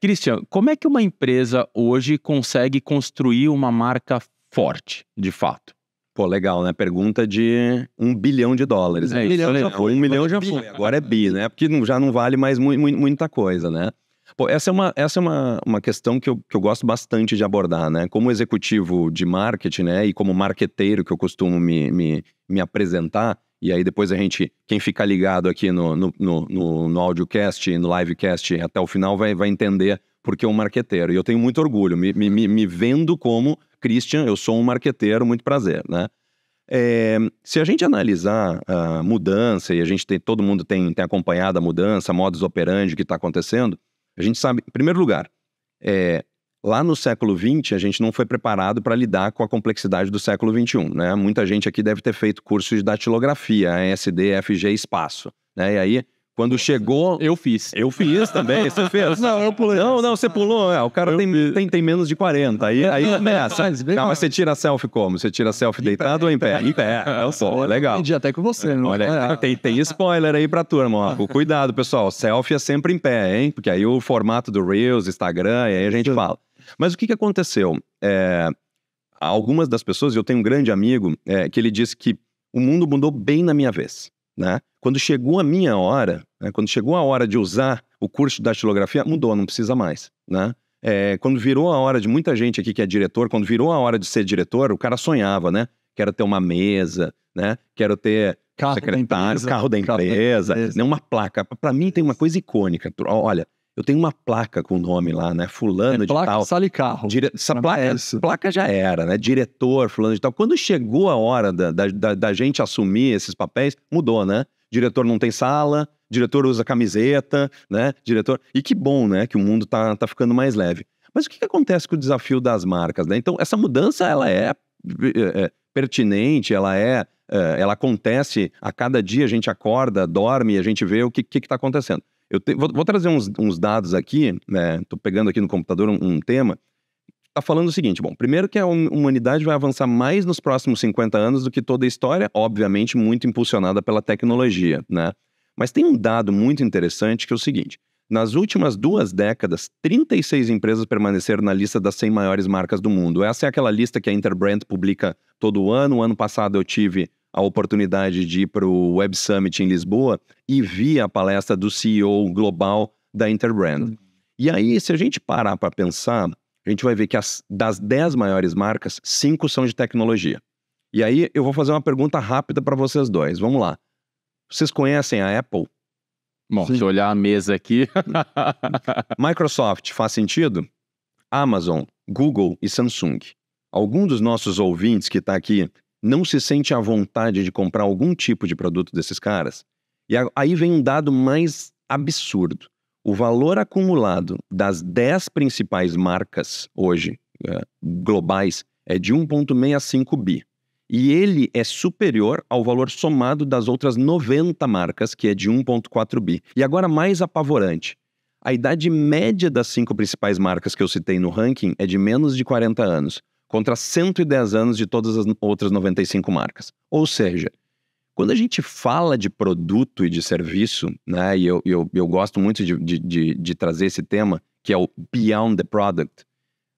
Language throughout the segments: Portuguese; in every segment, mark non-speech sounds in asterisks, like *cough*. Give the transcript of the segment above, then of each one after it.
Christian, como é que uma empresa hoje consegue construir uma marca forte, de fato? Pô, legal, né? Pergunta de um bilhão de dólares. Né? É, um milhão né? já foi. Um milhão já foi. Agora é bi, né? Porque já não vale mais mu mu muita coisa, né? Pô, essa é uma, essa é uma, uma questão que eu, que eu gosto bastante de abordar, né? Como executivo de marketing, né? E como marqueteiro que eu costumo me, me, me apresentar, e aí depois a gente, quem ficar ligado aqui no, no, no, no, audiocast, no livecast até o final, vai, vai entender porque um marqueteiro. E eu tenho muito orgulho, me, me, me vendo como Christian, eu sou um marqueteiro, muito prazer, né? É, se a gente analisar a mudança, e a gente tem, todo mundo tem, tem acompanhado a mudança, modus operandi que está acontecendo, a gente sabe, em primeiro lugar, é, Lá no século XX, a gente não foi preparado para lidar com a complexidade do século XXI. Né? Muita gente aqui deve ter feito cursos de datilografia, ASD, FG, espaço. Né? E aí, quando chegou. Eu fiz. Eu fiz também. Você fez? Não, eu pulei. Não, não, você pulou. É, o cara tem, tem, tem, menos de 40. Aí, aí começa. Mas, Calma, mas você tira selfie como? Você tira selfie em deitado pé, ou em pé? Em pé. É o sol. Legal. Aprendi até com você, não né? Olha, é. tem, tem spoiler aí pra turma. Ó. *laughs* Cuidado, pessoal. Selfie é sempre em pé, hein? Porque aí o formato do Reels, Instagram, e aí a gente fala. Mas o que, que aconteceu? É, algumas das pessoas, eu tenho um grande amigo é, que ele disse que o mundo mudou bem na minha vez. Né? Quando chegou a minha hora, né? quando chegou a hora de usar o curso da datilografia, mudou, não precisa mais. Né? É, quando virou a hora de muita gente aqui que é diretor, quando virou a hora de ser diretor, o cara sonhava, né? Quero ter uma mesa, né? Quero ter carro secretário, da carro da empresa, carro da empresa. Né? uma placa. Para mim tem uma coisa icônica. Olha, eu tenho uma placa com o nome lá, né? Fulano é, de placa, tal. Sala carro. Dire... Essa placa, é placa, já era, né? Diretor, fulano de tal. Quando chegou a hora da, da, da, gente assumir esses papéis, mudou, né? Diretor não tem sala, diretor usa camiseta, né? Diretor. E que bom, né? Que o mundo tá, tá ficando mais leve. Mas o que, que acontece com o desafio das marcas, né? Então, essa mudança, ela é, é, é pertinente, ela é, é. Ela acontece a cada dia, a gente acorda, dorme, e a gente vê o que está acontecendo. Eu te, vou, vou, trazer uns, uns dados aqui, né? Tô pegando aqui no computador um, um tema. Tá falando o seguinte, bom, primeiro que a hum, humanidade vai avançar mais nos próximos 50 anos do que toda a história, obviamente muito impulsionada pela tecnologia, né? Mas tem um dado muito interessante que é o seguinte, nas últimas duas décadas, 36 empresas permaneceram na lista das 100 maiores marcas do mundo. Essa é aquela lista que a Interbrand publica todo ano. O ano passado eu tive a oportunidade de ir para o Web Summit em Lisboa e vi a palestra do CEO global da Interbrand. Uhum. E aí, se a gente parar para pensar, a gente vai ver que as, das 10 maiores marcas, 5 são de tecnologia. E aí eu vou fazer uma pergunta rápida para vocês dois. Vamos lá. Vocês conhecem a Apple? Bom, Sim. se olhar a mesa aqui. *laughs* Microsoft faz sentido? Amazon, Google e Samsung. Algum dos nossos ouvintes que está aqui não se sente à vontade de comprar algum tipo de produto desses caras. E aí vem um dado mais absurdo. O valor acumulado das 10 principais marcas hoje, é, globais, é de 1,65 bi. E ele é superior ao valor somado das outras 90 marcas, que é de 1,4 bi. E agora, mais apavorante: a idade média das cinco principais marcas que eu citei no ranking é de menos de 40 anos contra 110 anos de todas as outras 95 marcas. Ou seja, quando a gente fala de produto e de serviço, né, e eu, eu, eu gosto muito de, de, de, de trazer esse tema, que é o Beyond the Product,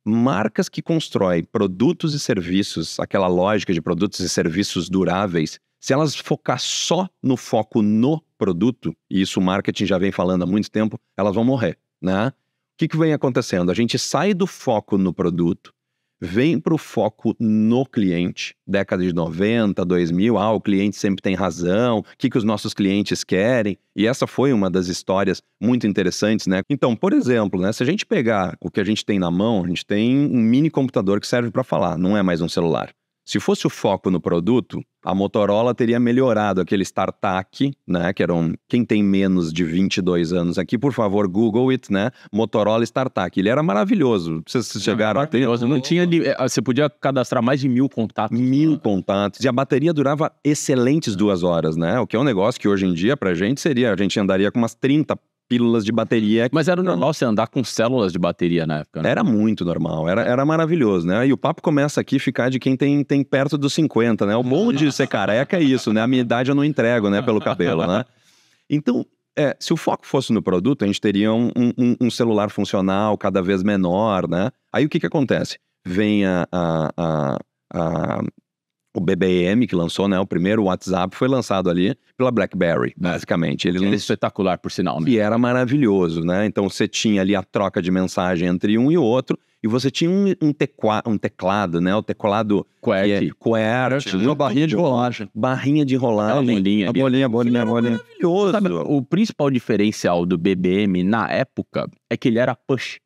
marcas que constroem produtos e serviços, aquela lógica de produtos e serviços duráveis, se elas focar só no foco no produto, e isso o marketing já vem falando há muito tempo, elas vão morrer, né? O que, que vem acontecendo? A gente sai do foco no produto, vem para o foco no cliente. Década de 90, 2000, ah, o cliente sempre tem razão, o que, que os nossos clientes querem. E essa foi uma das histórias muito interessantes, né? Então, por exemplo, né, se a gente pegar o que a gente tem na mão, a gente tem um mini computador que serve para falar, não é mais um celular. Se fosse o foco no produto, a Motorola teria melhorado aquele StarTAC, né, que era um, quem tem menos de 22 anos aqui, por favor, Google it, né, Motorola StarTAC. Ele era maravilhoso. Vocês chegaram é, maravilhoso. a ter... Não tinha, eh, você podia cadastrar mais de mil contatos. Mil né? contatos. E a bateria durava excelentes duas horas, né, o que é um negócio que hoje em dia pra gente seria, a gente andaria com umas 30 pílulas de bateria. Mas era normal você andar com células de bateria na época, né? Era muito normal, era, era maravilhoso, né? E o papo começa aqui a ficar de quem tem, tem perto dos 50, né? O bom de ser careca é isso, né? A minha idade eu não entrego, né? Pelo cabelo, né? Então, é, se o foco fosse no produto, a gente teria um, um, um, celular funcional cada vez menor, né? Aí o que que acontece? Vem a, a, a, a o BBM que lançou, né? O primeiro WhatsApp foi lançado ali pela BlackBerry, é. basicamente. Ele, era é espetacular, por sinal, né? E era maravilhoso, né? Então você tinha ali a troca de mensagem entre um e outro, e você tinha um, um, tecua, um teclado, né? O teclado QWERTY. É, QWERTY. Uma barrinha de rolagem. Barrinha de rolagem. a bolinha. A bolinha, a bolinha, a bolinha. Maravilhoso. Sabe, o principal diferencial do BBM na época é que ele era push.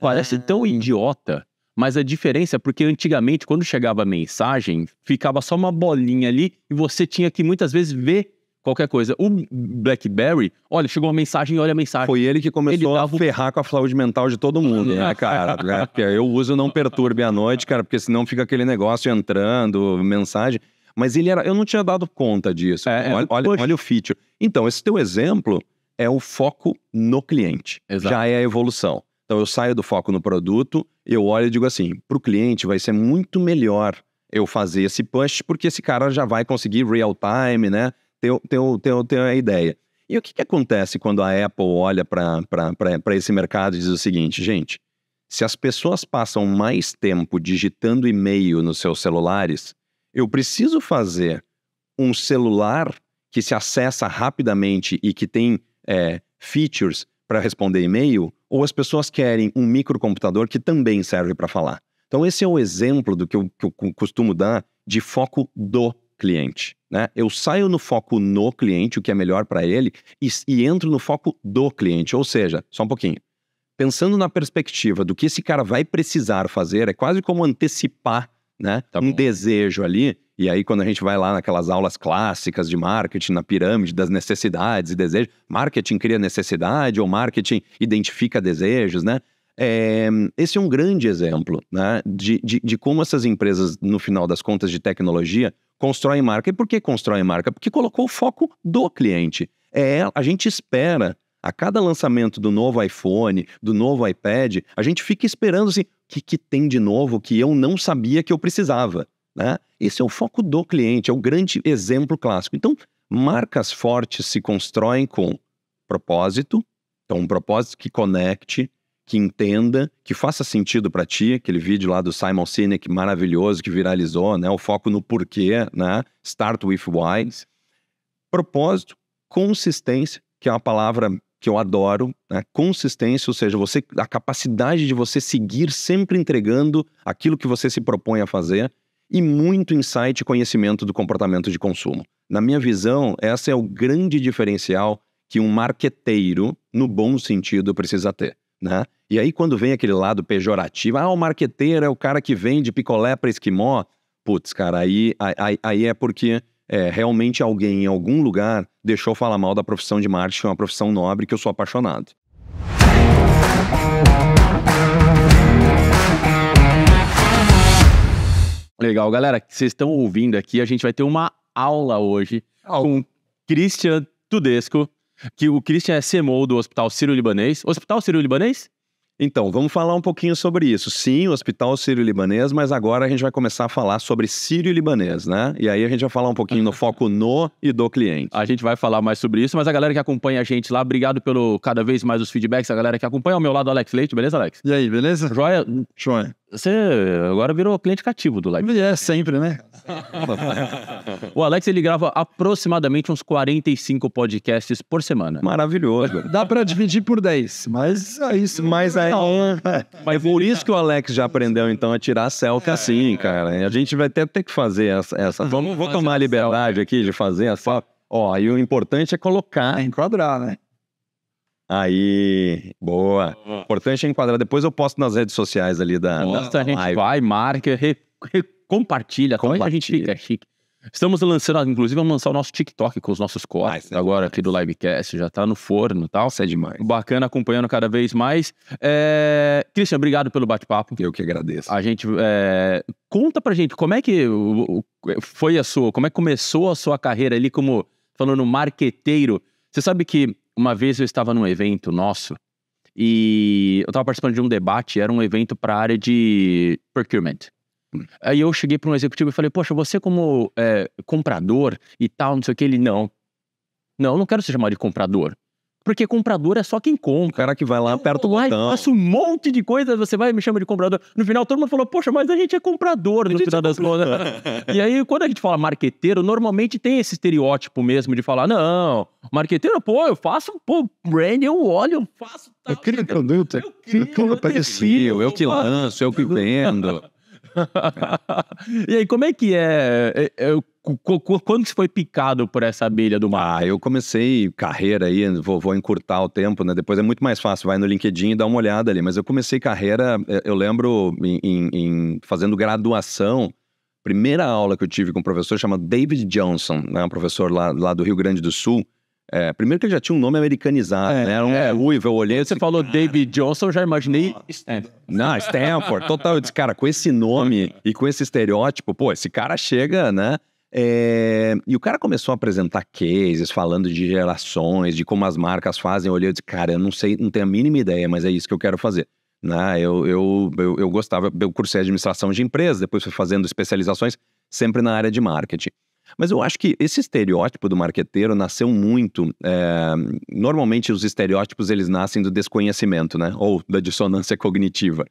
Parece ah. tão idiota mas a diferença é porque antigamente, quando chegava a mensagem, ficava só uma bolinha ali e você tinha que muitas vezes ver qualquer coisa. O BlackBerry, olha, chegou uma mensagem, olha a mensagem. Foi ele que começou ele a ferrar com a saúde mental de todo mundo, né, *laughs* cara? É, eu uso não perturbe à noite, cara, porque senão fica aquele negócio entrando, mensagem. Mas ele era, eu não tinha dado conta disso. É, é olha, olha, olha o feature. Então, esse teu exemplo é o foco no cliente. Exato. Já é a evolução. Então eu saio do foco no produto, eu olho e digo assim: para o cliente vai ser muito melhor eu fazer esse push, porque esse cara já vai conseguir real time, né? Ter, ter, ter, ter a ideia. E o que, que acontece quando a Apple olha para esse mercado e diz o seguinte, gente? Se as pessoas passam mais tempo digitando e-mail nos seus celulares, eu preciso fazer um celular que se acessa rapidamente e que tem é, features para responder e-mail ou as pessoas querem um microcomputador que também serve para falar. Então, esse é o exemplo do que eu, que eu costumo dar de foco do cliente. Né? Eu saio no foco no cliente, o que é melhor para ele, e, e entro no foco do cliente. Ou seja, só um pouquinho. Pensando na perspectiva do que esse cara vai precisar fazer, é quase como antecipar né? Tá um desejo ali. E aí, quando a gente vai lá naquelas aulas clássicas de marketing, na pirâmide das necessidades e desejos, marketing cria necessidade ou marketing identifica desejos, né? É, esse é um grande exemplo né, de, de, de, como essas empresas, no final das contas, de tecnologia, constroem marca. E por que constroem marca? Porque colocou o foco do cliente. É, a gente espera a cada lançamento do novo iPhone, do novo iPad, a gente fica esperando assim, o que, que tem de novo que eu não sabia que eu precisava? Né? Esse é o foco do cliente, é o grande exemplo clássico. Então, marcas fortes se constroem com propósito, então um propósito que conecte, que entenda, que faça sentido para ti, aquele vídeo lá do Simon Sinek maravilhoso que viralizou, né? O foco no porquê, né? Start with why. Propósito, consistência, que é uma palavra que eu adoro, né? consistência, ou seja, você a capacidade de você seguir sempre entregando aquilo que você se propõe a fazer e muito insight e conhecimento do comportamento de consumo. Na minha visão, essa é o grande diferencial que um marqueteiro, no bom sentido, precisa ter. Né? E aí, quando vem aquele lado pejorativo, ah, o marqueteiro é o cara que vende picolé para esquimó, putz, cara, aí, aí, aí é porque é, realmente alguém em algum lugar deixou falar mal da profissão de marketing, uma profissão nobre que eu sou apaixonado. Legal, galera, que vocês estão ouvindo aqui, a gente vai ter uma aula hoje oh. com Christian Tudesco, que o Christian é CMO do Hospital Sírio-Libanês. Hospital Sírio-Libanês? Então, vamos falar um pouquinho sobre isso. Sim, o Hospital Sírio-Libanês, mas agora a gente vai começar a falar sobre Sírio-Libanês, né? E aí a gente vai falar um pouquinho no *laughs* foco no e do cliente. A gente vai falar mais sobre isso, mas a galera que acompanha a gente lá, obrigado pelo cada vez mais os feedbacks, a galera que acompanha ao meu lado, Alex Leite, beleza, Alex? E aí, beleza? Joia? Joia. Você agora virou cliente cativo do Live. É, sempre, né? *laughs* o Alex, ele grava aproximadamente uns 45 podcasts por semana. Maravilhoso. Dá para dividir por 10, mas é isso. Mas é mas é por isso que o Alex já aprendeu, então, a tirar a selca é, assim, é. cara. A gente vai até ter que fazer essa. essa. Vamos, vou tomar a liberdade aqui de fazer essa. Ó, e o importante é colocar. É enquadrar, né? Aí, boa. O Importante é enquadrar. Depois eu posto nas redes sociais ali da. Nossa, da a gente live. vai, marca, re, re, compartilha, compartilha. a gente fica chique. Estamos lançando, inclusive, vamos lançar o nosso TikTok com os nossos cortes ah, agora demais. aqui do Livecast. Já tá no forno e tal. Isso é demais. Bacana, acompanhando cada vez mais. É... Christian, obrigado pelo bate-papo. Eu que agradeço. A gente. É... Conta pra gente como é que foi a sua. Como é que começou a sua carreira ali como, falando, marqueteiro. Você sabe que uma vez eu estava num evento nosso e eu estava participando de um debate, era um evento para a área de procurement. Aí eu cheguei para um executivo e falei, poxa, você como é, comprador e tal, não sei o que, ele, não. Não, não quero ser chamado de comprador. Porque comprador é só quem compra. O cara que vai lá, então, aperta o botão. Lá faço um monte de coisa, você vai e me chama de comprador. No final, todo mundo falou, poxa, mas a gente é comprador no final é das contas. e aí, quando a gente fala marqueteiro, normalmente tem esse estereótipo mesmo de falar, não, marqueteiro, pô, eu faço, pô, brand, eu olho, eu faço... Tal, eu crio produto, eu, eu, eu, eu, eu, eu que lanço, eu que vendo. *laughs* e aí, como é que é? é, é quando você foi picado por essa abelha do mar? Ah, eu comecei carreira aí, vou, vou, encurtar o tempo, né? Depois é muito mais fácil, vai no LinkedIn e dá uma olhada ali. Mas eu comecei carreira, é, eu lembro, em, em, em fazendo graduação, primeira aula que eu tive com um professor chamado David Johnson, né? um professor lá, lá do Rio Grande do Sul, é, primeiro que ele já tinha um nome americanizado, é, né? Era um é. ruivo, eu olhei. Você assim, falou cara, David Johnson, já imaginei. Stanford. Não, Stanford, total. Eu disse, cara, com esse nome e com esse estereótipo, pô, esse cara chega, né? É, e o cara começou a apresentar cases, falando de gerações, de como as marcas fazem. Eu olhei e disse, cara, eu não sei, não tenho a mínima ideia, mas é isso que eu quero fazer. Né? Eu, eu, eu, eu gostava, eu cursei administração de empresas, depois fui fazendo especializações, sempre na área de marketing. Mas eu acho que esse estereótipo do marqueteiro nasceu muito. É, normalmente os estereótipos eles nascem do desconhecimento, né? Ou da dissonância cognitiva.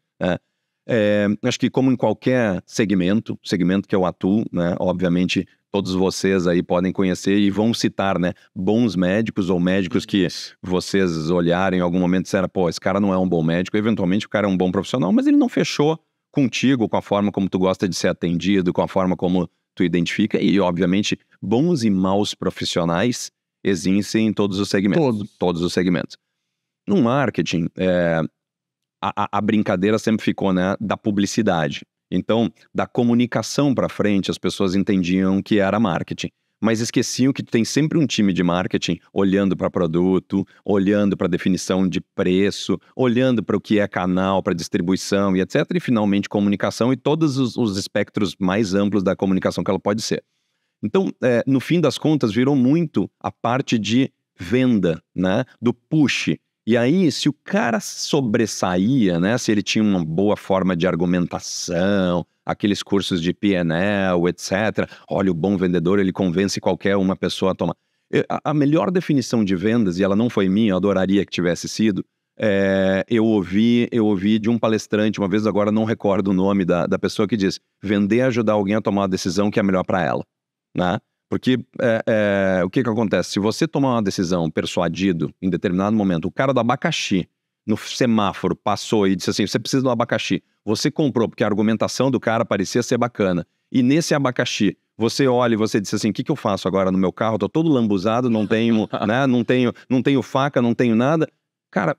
É, acho que como em qualquer segmento, segmento que eu atuo, né? Obviamente todos vocês aí podem conhecer e vão citar, né? Bons médicos ou médicos que vocês olharem em algum momento e disseram, pô, esse cara não é um bom médico. Eventualmente o cara é um bom profissional, mas ele não fechou contigo, com a forma como tu gosta de ser atendido, com a forma como tu identifica, e obviamente bons e maus profissionais existem em todos os segmentos. Todos. Todos os segmentos. No marketing, é, a, a brincadeira sempre ficou né, da publicidade. Então, da comunicação para frente, as pessoas entendiam que era marketing mas esqueciam que tu tem sempre um time de marketing olhando para produto, olhando para definição de preço, olhando para o que é canal, para distribuição e etc. E finalmente comunicação e todos os, os espectros mais amplos da comunicação que ela pode ser. Então, é, no fim das contas, virou muito a parte de venda, né? Do push. E aí, se o cara sobressaía, né? Se ele tinha uma boa forma de argumentação, aqueles cursos de PNL, etc. Olha, o bom vendedor, ele convence qualquer uma pessoa a tomar. a melhor definição de vendas, e ela não foi minha, eu adoraria que tivesse sido, é, eu ouvi eu ouvi de um palestrante, uma vez agora não recordo o nome da, da pessoa que diz: vender é ajudar alguém a tomar uma decisão que é melhor para ela. Né? Porque é, é, o que, que acontece? Se você tomar uma decisão persuadido em determinado momento, o cara do abacaxi no semáforo passou e disse assim: você precisa de um abacaxi. Você comprou porque a argumentação do cara parecia ser bacana. E nesse abacaxi, você olha e você disse assim: o que, que eu faço agora no meu carro? Estou todo lambuzado, não tenho, *laughs* né, não tenho, não tenho faca, não tenho nada. Cara,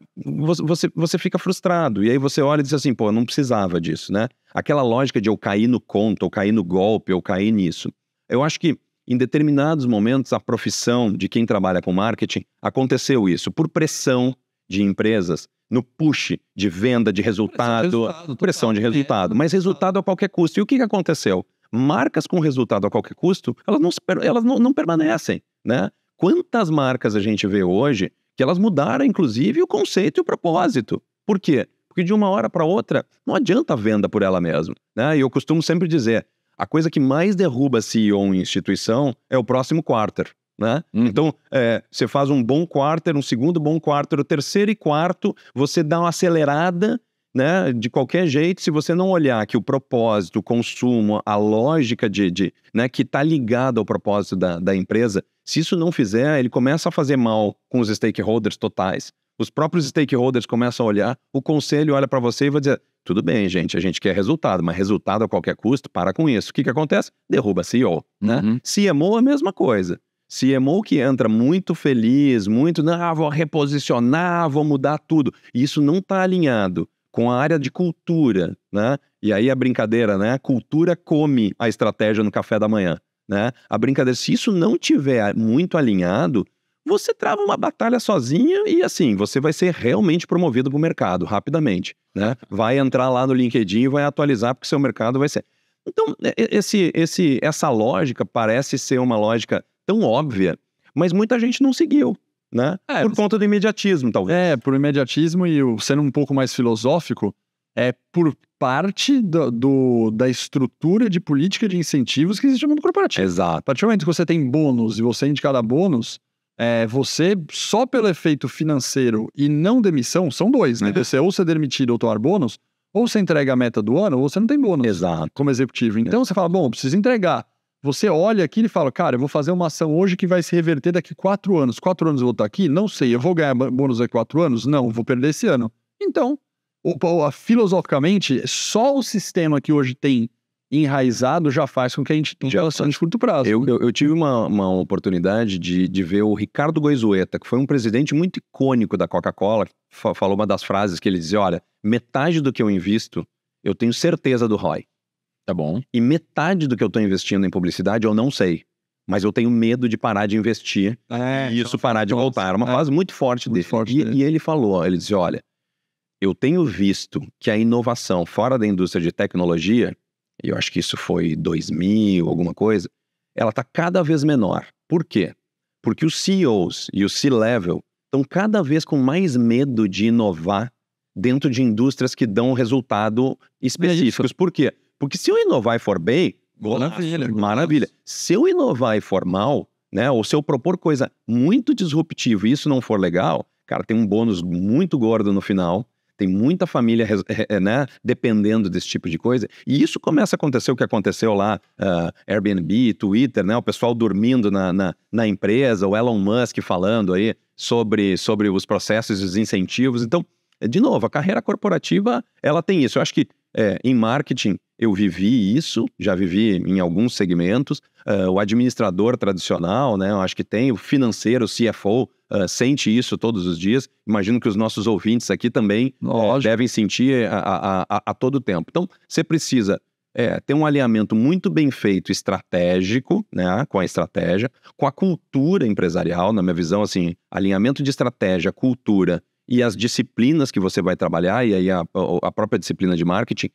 você, você fica frustrado. E aí você olha e diz assim: pô, não precisava disso, né? Aquela lógica de eu cair no conto, eu cair no golpe, eu cair nisso. Eu acho que em determinados momentos, a profissão de quem trabalha com marketing aconteceu isso por pressão de empresas no push de venda de resultado, resultado pressão de resultado, é, mas resultado a qualquer custo. E o que, que aconteceu? Marcas com resultado a qualquer custo, elas não, elas não, não permanecem, né? Quantas marcas a gente vê hoje que elas mudaram, inclusive, o conceito e o propósito? Por quê? Porque de uma hora para outra não adianta a venda por ela mesma. Né? E eu costumo sempre dizer: a coisa que mais derruba CEO em instituição é o próximo quarter. Né? Uhum. Então, é, você faz um bom quarter, um segundo bom quarter, o terceiro e quarto, você dá uma acelerada né? De qualquer jeito, se você não olhar que o propósito, o consumo, a lógica de, de né, que está ligado ao propósito da, da empresa, se isso não fizer, ele começa a fazer mal com os stakeholders totais, os próprios stakeholders começam a olhar, o conselho olha para você e vai dizer: tudo bem, gente, a gente quer resultado, mas resultado a qualquer custo, para com isso. O que, que acontece? Derruba CEO, né? Uhum. CMO é a mesma coisa. CMO que entra muito feliz, muito, ah, vou reposicionar, vou mudar tudo. E isso não está alinhado com a área de cultura, né? E aí a brincadeira, né? A cultura come a estratégia no café da manhã, né? A brincadeira, se isso não tiver muito alinhado, você trava uma batalha sozinha e assim, você vai ser realmente promovido para o mercado rapidamente, né? Vai entrar lá no LinkedIn e vai atualizar porque seu mercado vai ser. Então, é, é, esse, esse, essa lógica parece ser uma lógica tão óbvia, mas muita gente não seguiu, né? É, por conta do imediatismo, talvez. É, por imediatismo e sendo um pouco mais filosófico, é por parte do, do, da estrutura de política de incentivos que existe no mundo corporativo. Exato. A partir do momento que você tem bônus e você é indicado a bônus, é, você, só pelo efeito financeiro e não demissão, são dois, né? É. Você é ou ser demitido ou tomar bônus, ou você entrega a meta do ano, ou você não tem bônus Exato. como executivo. É. Então você fala, bom, eu preciso entregar. Você olha aqui e fala, cara, eu vou fazer uma ação hoje que vai se reverter daqui quatro anos. Quatro anos eu vou estar aqui? Não sei. Eu vou ganhar bônus daqui quatro anos? Não, vou perder esse ano. Então, ou, filosoficamente, só o sistema que hoje tem enraizado já faz com que a gente tenha já, de curto prazo. Eu, eu, eu tive uma, uma oportunidade de, de, ver o Ricardo Goizueta, que foi um presidente muito icônico da Coca-Cola, falou uma das frases que ele dizia, olha, metade do que eu invisto, eu tenho certeza do ROI. Tá bom. E metade do que eu estou investindo em publicidade, eu não sei. Mas eu tenho medo de parar de investir é, e isso então, parar de voltar. Era é uma é, frase muito forte muito dele. Forte e, dele. e ele falou, ele dizia, olha, eu tenho visto que a inovação fora da indústria de tecnologia eu acho que isso foi 2000, alguma coisa, ela está cada vez menor. Por quê? Porque os CEOs e o C-level estão cada vez com mais medo de inovar dentro de indústrias que dão resultado específicos. Por quê? Porque se eu inovar e for bem, golaço, maravilha, maravilha. Se eu inovar e for mal, né, ou se eu propor coisa muito disruptiva e isso não for legal, cara, tem um bônus muito gordo no final tem muita família eh, eh, né, dependendo desse tipo de coisa. E isso começa a acontecer o que aconteceu lá, uh, Airbnb, Twitter, né? O pessoal dormindo na, na, na empresa, o Elon Musk falando aí sobre, sobre os processos e os incentivos. Então, de novo, a carreira corporativa, ela tem isso. Eu acho que é, em marketing eu vivi isso, já vivi em alguns segmentos. Uh, o administrador tradicional, né? Eu acho que tem, o financeiro, o CFO, uh, é, sente isso todos os dias. Imagino que os nossos ouvintes aqui também é, devem sentir a, a, a, a todo tempo. Então, você precisa é, ter um alinhamento muito bem feito estratégico, né, com a estratégia, com a cultura empresarial, na minha visão, assim, alinhamento de estratégia, cultura e as disciplinas que você vai trabalhar, e aí a, a própria disciplina de marketing,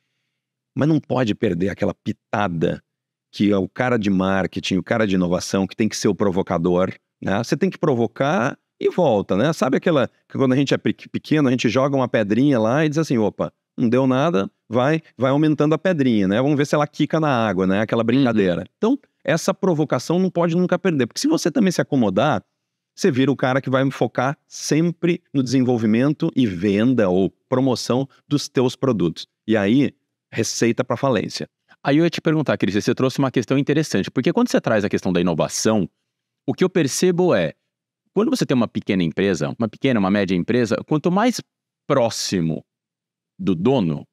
mas não pode perder aquela pitada que é o cara de marketing, o cara de inovação, que tem que ser o provocador. Né? Você tem que provocar e volta, né? Sabe aquela que quando a gente é pequeno, a gente joga uma pedrinha lá e diz assim, opa, não deu nada, vai vai aumentando a pedrinha, né? Vamos ver se ela quica na água, né? Aquela uhum. brincadeira. Uhum. Então, essa provocação não pode nunca perder, porque se você também se acomodar, você vira o cara que vai focar sempre no desenvolvimento e venda ou promoção dos teus produtos. E aí, receita para falência. Aí eu ia te perguntar, Cris, você trouxe uma questão interessante, porque quando você traz a questão da inovação, o que eu percebo é, quando você tem uma pequena empresa, uma pequena, uma média empresa, quanto mais próximo do dono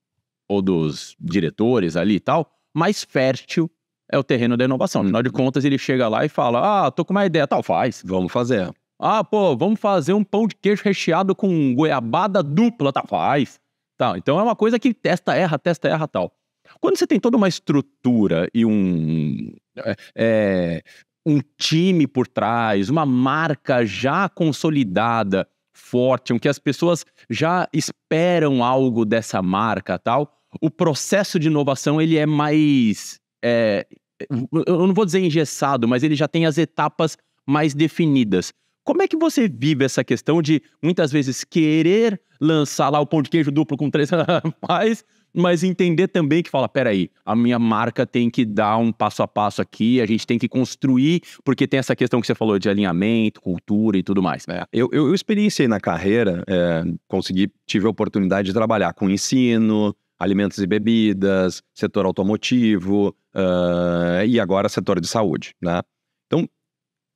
ou dos diretores ali e tal, mais fértil é o terreno da inovação. Hum. Afinal de contas, ele chega lá e fala: Ah, tô com uma ideia, tal, faz. Vamos fazer. Ah, pô, vamos fazer um pão de queijo recheado com goiabada dupla, tá? Faz. Tá, então é uma coisa que testa, erra, testa, erra, tal. Quando você tem toda uma estrutura e um, é, é, um time por trás, uma marca já consolidada, forte, um que as pessoas já esperam algo dessa marca, tal, o processo de inovação ele é mais é, eu não vou dizer engessado, mas ele já tem as etapas mais definidas. Como é que você vive essa questão de muitas vezes querer lançar lá o pão de queijo duplo com três *laughs* rapazes, mas entender também que fala, peraí, a minha marca tem que dar um passo a passo aqui, a gente tem que construir, porque tem essa questão que você falou de alinhamento, cultura e tudo mais. É, eu, eu, eu experienciei na carreira, é, consegui, tive a oportunidade de trabalhar com ensino, alimentos e bebidas, setor automotivo uh, e agora setor de saúde, né? Então,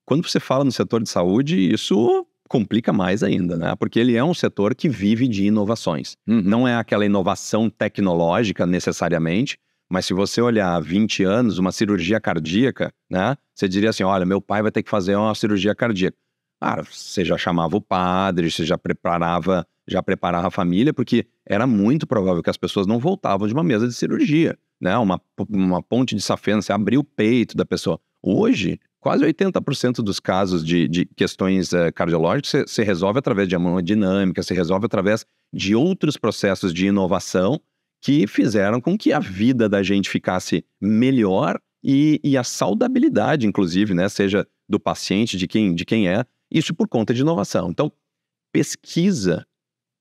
quando você fala no setor de saúde, isso complica mais ainda, né? Porque ele é um setor que vive de inovações. Uhum. Não é aquela inovação tecnológica necessariamente, mas se você olhar 20 anos, uma cirurgia cardíaca, né? Você diria assim: olha, meu pai vai ter que fazer uma cirurgia cardíaca. Cara, você já chamava o padre, você já preparava, já preparava a família, porque era muito provável que as pessoas não voltavam de uma mesa de cirurgia, né? Uma, uma ponte de safena, você abriu o peito da pessoa. Hoje, quase 80% dos casos de, de questões uh, cardiológicas se, resolve através de hemodinâmica, se resolve através de outros processos de inovação que fizeram com que a vida da gente ficasse melhor e, e a saudabilidade, inclusive, né? Seja do paciente, de quem, de quem é, isso por conta de inovação. Então, pesquisa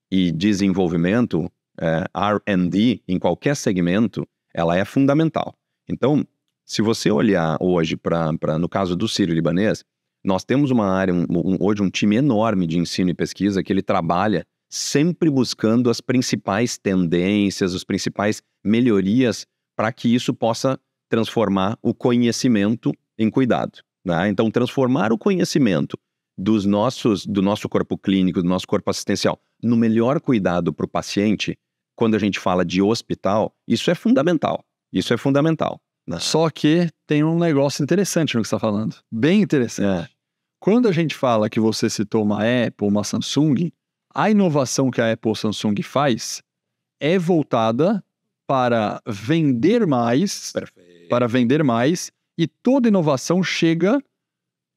e desenvolvimento, é, RD, em qualquer segmento, ela é fundamental. Então, se você olhar hoje para, no caso do Sírio Libanês, nós temos uma área, um, um, hoje um time enorme de ensino e pesquisa que ele trabalha sempre buscando as principais tendências, as principais melhorias para que isso possa transformar o conhecimento em cuidado. Né? Então, transformar o conhecimento dos nossos, do nosso corpo clínico, do nosso corpo assistencial, no melhor cuidado para o paciente, quando a gente fala de hospital, isso é fundamental. Isso é fundamental. Né? Só que tem um negócio interessante no que você está falando. Bem interessante. É. Quando a gente fala que você citou uma Apple, uma Samsung, a inovação que a Apple ou Samsung faz é voltada para vender mais, Perfeito. para vender mais, e toda inovação chega,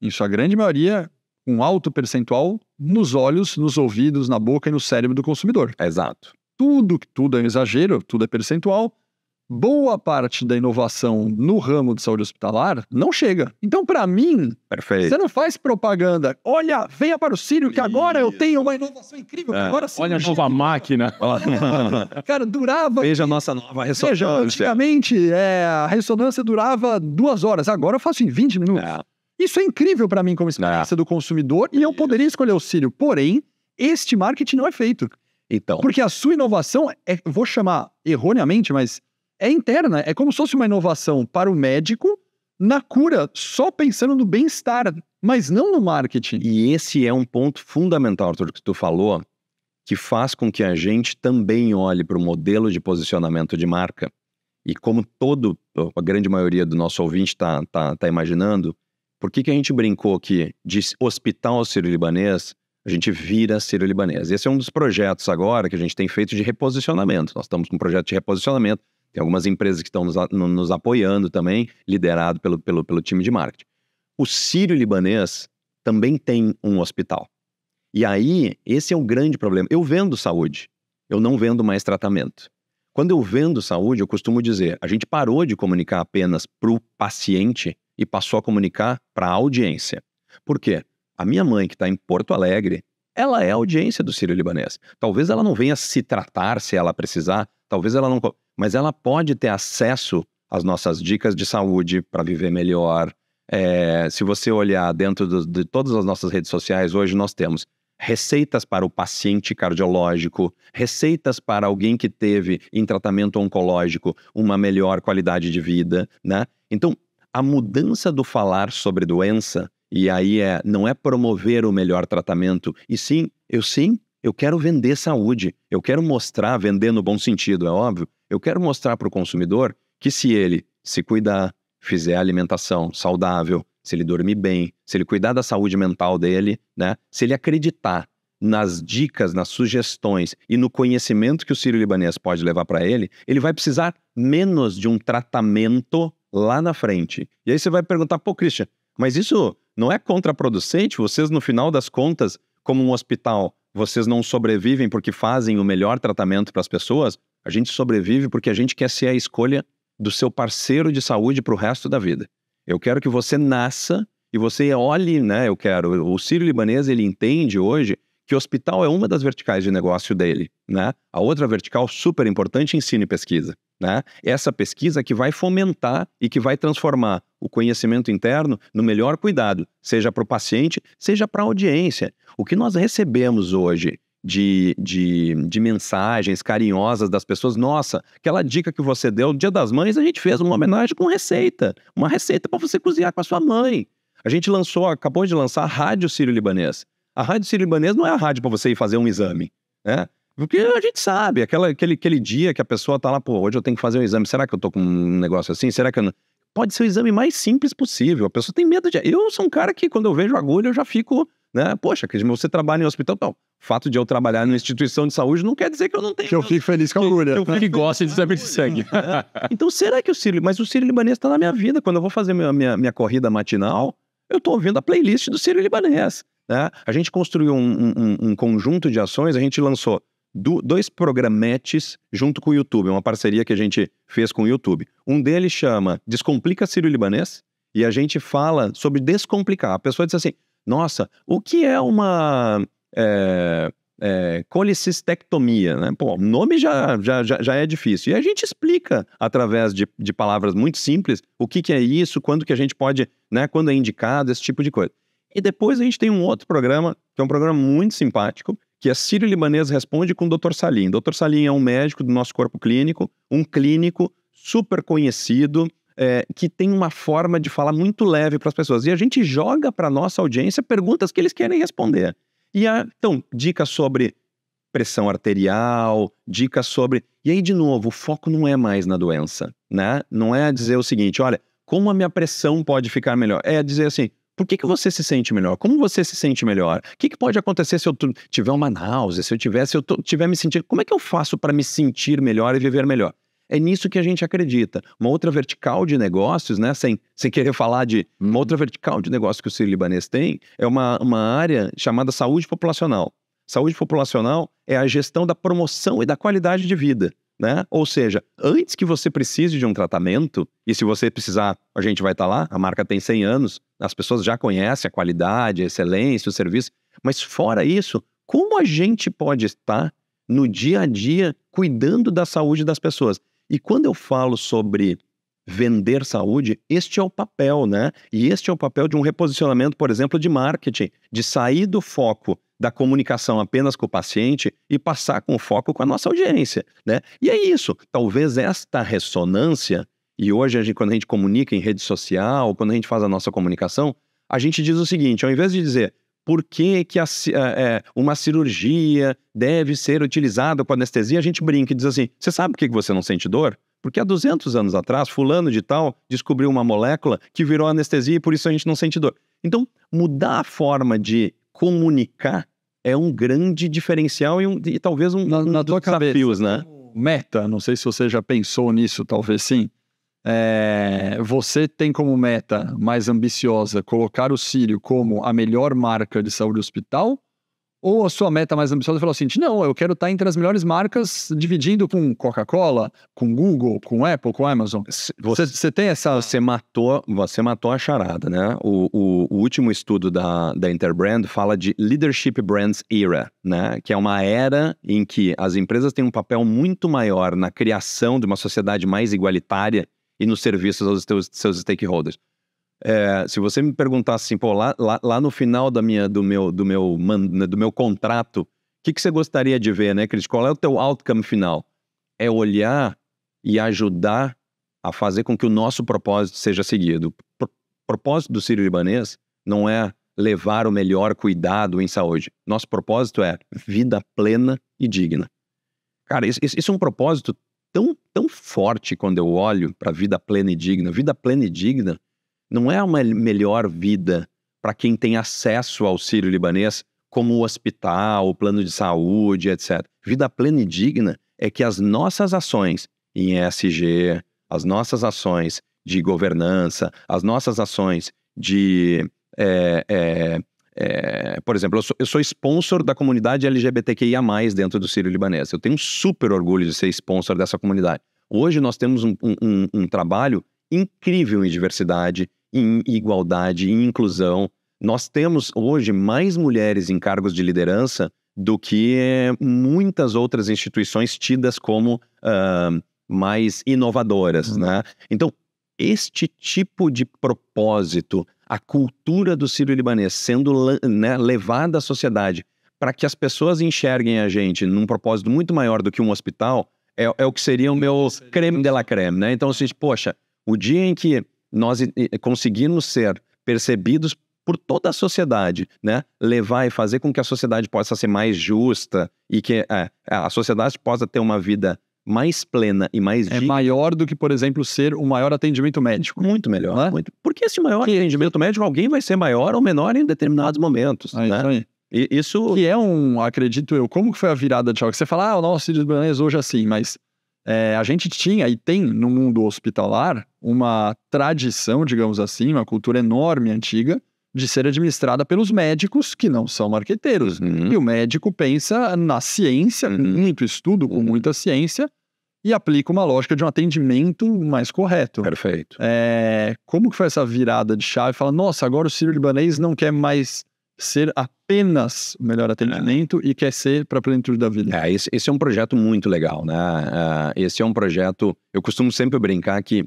em sua grande maioria, um alto percentual nos olhos, nos ouvidos, na boca e no cérebro do consumidor. Exato. Tudo, tudo é um exagero, tudo é percentual. Boa parte da inovação no ramo de saúde hospitalar não chega. Então, para mim, Perfeito. você não faz propaganda. Olha, venha para o Círio, que Isso. agora eu tenho uma inovação incrível. É. Agora sim, Olha a nova máquina. *laughs* Cara, durava. Veja a nossa nova ressonância. Veja, antigamente, é, a ressonância durava duas horas. Agora eu faço em 20 minutos. É. Isso é incrível para mim como experiência é. do consumidor e eu poderia escolher o Círio. Porém, este marketing não é feito. Então. Porque a sua inovação, é, vou chamar erroneamente, mas é interna. É como se fosse uma inovação para o médico na cura, só pensando no bem-estar, mas não no marketing. E esse é um ponto fundamental, Arthur, que tu falou, que faz com que a gente também olhe para o modelo de posicionamento de marca. E como todo, a grande maioria do nosso ouvinte está tá, tá imaginando, por que, que a gente brincou que de hospital sírio-libanês, a gente vira sírio-libanês? Esse é um dos projetos agora que a gente tem feito de reposicionamento. Nós estamos com um projeto de reposicionamento. Tem algumas empresas que estão nos, nos apoiando também, liderado pelo, pelo, pelo time de marketing. O sírio-libanês também tem um hospital. E aí, esse é o grande problema. Eu vendo saúde, eu não vendo mais tratamento. Quando eu vendo saúde, eu costumo dizer, a gente parou de comunicar apenas para o paciente e passou a comunicar para a audiência. Por quê? A minha mãe, que está em Porto Alegre, ela é a audiência do Sírio Libanês. Talvez ela não venha se tratar se ela precisar, talvez ela não. Mas ela pode ter acesso às nossas dicas de saúde para viver melhor. É, se você olhar dentro do, de todas as nossas redes sociais, hoje nós temos receitas para o paciente cardiológico, receitas para alguém que teve em tratamento oncológico uma melhor qualidade de vida, né? Então, a mudança do falar sobre doença e aí é não é promover o melhor tratamento, e sim, eu sim, eu quero vender saúde, eu quero mostrar, vender no bom sentido, é óbvio, eu quero mostrar para o consumidor que se ele se cuidar, fizer alimentação saudável, se ele dormir bem, se ele cuidar da saúde mental dele, né? Se ele acreditar nas dicas, nas sugestões e no conhecimento que o Ciro Libanês pode levar para ele, ele vai precisar menos de um tratamento lá na frente. E aí você vai perguntar, pô, Christian, mas isso não é contraproducente? Vocês, no final das contas, como um hospital, vocês não sobrevivem porque fazem o melhor tratamento para as pessoas? A gente sobrevive porque a gente quer ser a escolha do seu parceiro de saúde para o resto da vida. Eu quero que você nasça e você olhe, né? Eu quero. O Sírio Libanês, ele entende hoje que hospital é uma das verticais de negócio dele, né? A outra vertical super importante, ensino e pesquisa, né? Essa pesquisa que vai fomentar e que vai transformar o conhecimento interno no melhor cuidado, seja para o paciente, seja para a audiência. O que nós recebemos hoje de, de, de, mensagens carinhosas das pessoas. Nossa, aquela dica que você deu no Dia das Mães, a gente fez uma homenagem com receita. Uma receita para você cozinhar com a sua mãe. A gente lançou, acabou de lançar a Rádio Sírio Libanês. A Rádio Sírio Libanês não é a rádio para você ir fazer um exame, né? Porque a gente sabe, aquela, aquele, aquele dia que a pessoa tá lá, pô, hoje eu tenho que fazer um exame, será que eu tô com um negócio assim? Será que eu não... Pode ser o exame mais simples possível. A pessoa tem medo de. Eu sou um cara que, quando eu vejo agulha, eu já fico né? Poxa, Cris, você trabalha em hospital. Não, fato de eu trabalhar numa instituição de saúde não quer dizer que eu não tenho. Que eu fico feliz com a agulha. Que, eu que gosta de saber de *laughs* sangue. Né? Então, será que o Círio Mas o Círio Libanês está na minha vida. Quando eu vou fazer minha, minha, minha corrida matinal, eu estou ouvindo a playlist do Círio Libanês. Né? A gente construiu um, um, um conjunto de ações, a gente lançou do, dois programetes junto com o YouTube, uma parceria que a gente fez com o YouTube. Um deles chama Descomplica Círio Libanês, e a gente fala sobre descomplicar. A pessoa diz assim: nossa, o que é uma é, é, colicistectomia? Né? Pô, o nome já, já, já, é difícil. E a gente explica através de, de palavras muito simples o que, que é isso, quando que a gente pode, né, quando é indicado, esse tipo de coisa. E depois a gente tem um outro programa, que é um programa muito simpático, que é Círio Libanês Responde com o Dr. Salim. Dr. Salim é um médico do nosso corpo clínico, um clínico super conhecido, é, que tem uma forma de falar muito leve para as pessoas. E a gente joga para a nossa audiência perguntas que eles querem responder. E a, então, dicas sobre pressão arterial, dicas sobre. E aí, de novo, o foco não é mais na doença, né? Não é dizer o seguinte, olha, como a minha pressão pode ficar melhor? É dizer assim, por que, que você se sente melhor? Como você se sente melhor? O que, que pode acontecer se eu tiver uma náusea, se eu tiver, se eu tiver me sentindo. Como é que eu faço para me sentir melhor e viver melhor? É nisso que a gente acredita. Uma outra vertical de negócios, né, sem, sem querer falar de uma uhum. outra vertical de negócio que o sírio-libanês tem, é uma, uma área chamada saúde populacional. Saúde populacional é a gestão da promoção e da qualidade de vida. Né? Ou seja, antes que você precise de um tratamento, e se você precisar, a gente vai estar tá lá, a marca tem 100 anos, as pessoas já conhecem a qualidade, a excelência, o serviço, mas fora isso, como a gente pode estar no dia a dia cuidando da saúde das pessoas? E quando eu falo sobre vender saúde, este é o papel, né? E este é o papel de um reposicionamento, por exemplo, de marketing, de sair do foco da comunicação apenas com o paciente e passar com o foco com a nossa audiência, né? E é isso. Talvez esta ressonância, e hoje a gente, quando a gente comunica em rede social, quando a gente faz a nossa comunicação, a gente diz o seguinte, ao invés de dizer, por que, que a, é, uma cirurgia deve ser utilizada com anestesia, a gente brinca e diz assim: você sabe por que você não sente dor? Porque há 200 anos atrás, fulano de tal descobriu uma molécula que virou anestesia e por isso a gente não sente dor. Então, mudar a forma de comunicar é um grande diferencial e, um, e talvez um, na, um na dos desafios, cabeça, né? Meta, não sei se você já pensou nisso, talvez sim é, você tem como meta mais ambiciosa colocar o Círio como a melhor marca de saúde hospital? Ou a sua meta mais ambiciosa é falar assim: não, eu quero estar entre as melhores marcas dividindo com Coca-Cola, com Google, com Apple, com Amazon. Você, você tem essa. Você matou, você matou a charada, né? O, o, o último estudo da, da Interbrand fala de Leadership Brands Era, né? Que é uma era em que as empresas têm um papel muito maior na criação de uma sociedade mais igualitária e nos serviços aos teus, seus stakeholders. É, se você me perguntasse assim, pô, lá, lá, lá, no final da minha, do, meu, do, meu, do meu contrato, o que, que você gostaria de ver, né, Cris? Qual é o teu outcome final? É olhar e ajudar a fazer com que o nosso propósito seja seguido. O propósito do Sírio Libanês não é levar o melhor cuidado em saúde. Nosso propósito é vida plena e digna. Cara, isso, isso é um propósito tão, tão forte quando eu olho para a vida plena e digna. Vida plena e digna não é uma melhor vida para quem tem acesso ao auxílio libanês, como o hospital, o plano de saúde, etc. Vida plena e digna é que as nossas ações em ESG, as nossas ações de governança, as nossas ações de é, é, é, por exemplo, eu sou, eu sou, sponsor da comunidade LGBTQIA, dentro do Sírio Libanês. Eu tenho super orgulho de ser sponsor dessa comunidade. Hoje nós temos um, um, um trabalho incrível em diversidade, em igualdade, em inclusão. Nós temos hoje mais mulheres em cargos de liderança do que muitas outras instituições tidas como uh, mais inovadoras, uhum. né? Então, este tipo de propósito, a cultura do sírio-libanês sendo né, levada à sociedade para que as pessoas enxerguem a gente num propósito muito maior do que um hospital, é, é o que seria o meu creme de la creme, né? Então, assim, poxa, o dia em que nós conseguimos ser percebidos por toda a sociedade, né? Levar e fazer com que a sociedade possa ser mais justa e que é, a sociedade possa ter uma vida mais plena e mais. É maior do que, por exemplo, ser o maior atendimento médico. Muito melhor. Né? Muito. Porque esse maior que... atendimento médico, alguém vai ser maior ou menor em determinados momentos. É né? isso aí. E isso. Que é um, acredito eu, como que foi a virada de choque? Você fala, ah, o nosso Sírio hoje é assim, mas é, a gente tinha e tem no mundo hospitalar uma tradição, digamos assim, uma cultura enorme, antiga, de ser administrada pelos médicos que não são marqueteiros. Uhum. E o médico pensa na ciência, uhum. com muito estudo, com uhum. muita ciência, e aplica uma lógica de um atendimento mais correto. Perfeito. É, como que foi essa virada de chave? Fala, nossa, agora o Ciro Libanês não quer mais ser apenas o melhor atendimento é. e quer ser para a plenitude da vida. É, esse, esse, é um projeto muito legal, né? Uh, esse é um projeto... Eu costumo sempre brincar que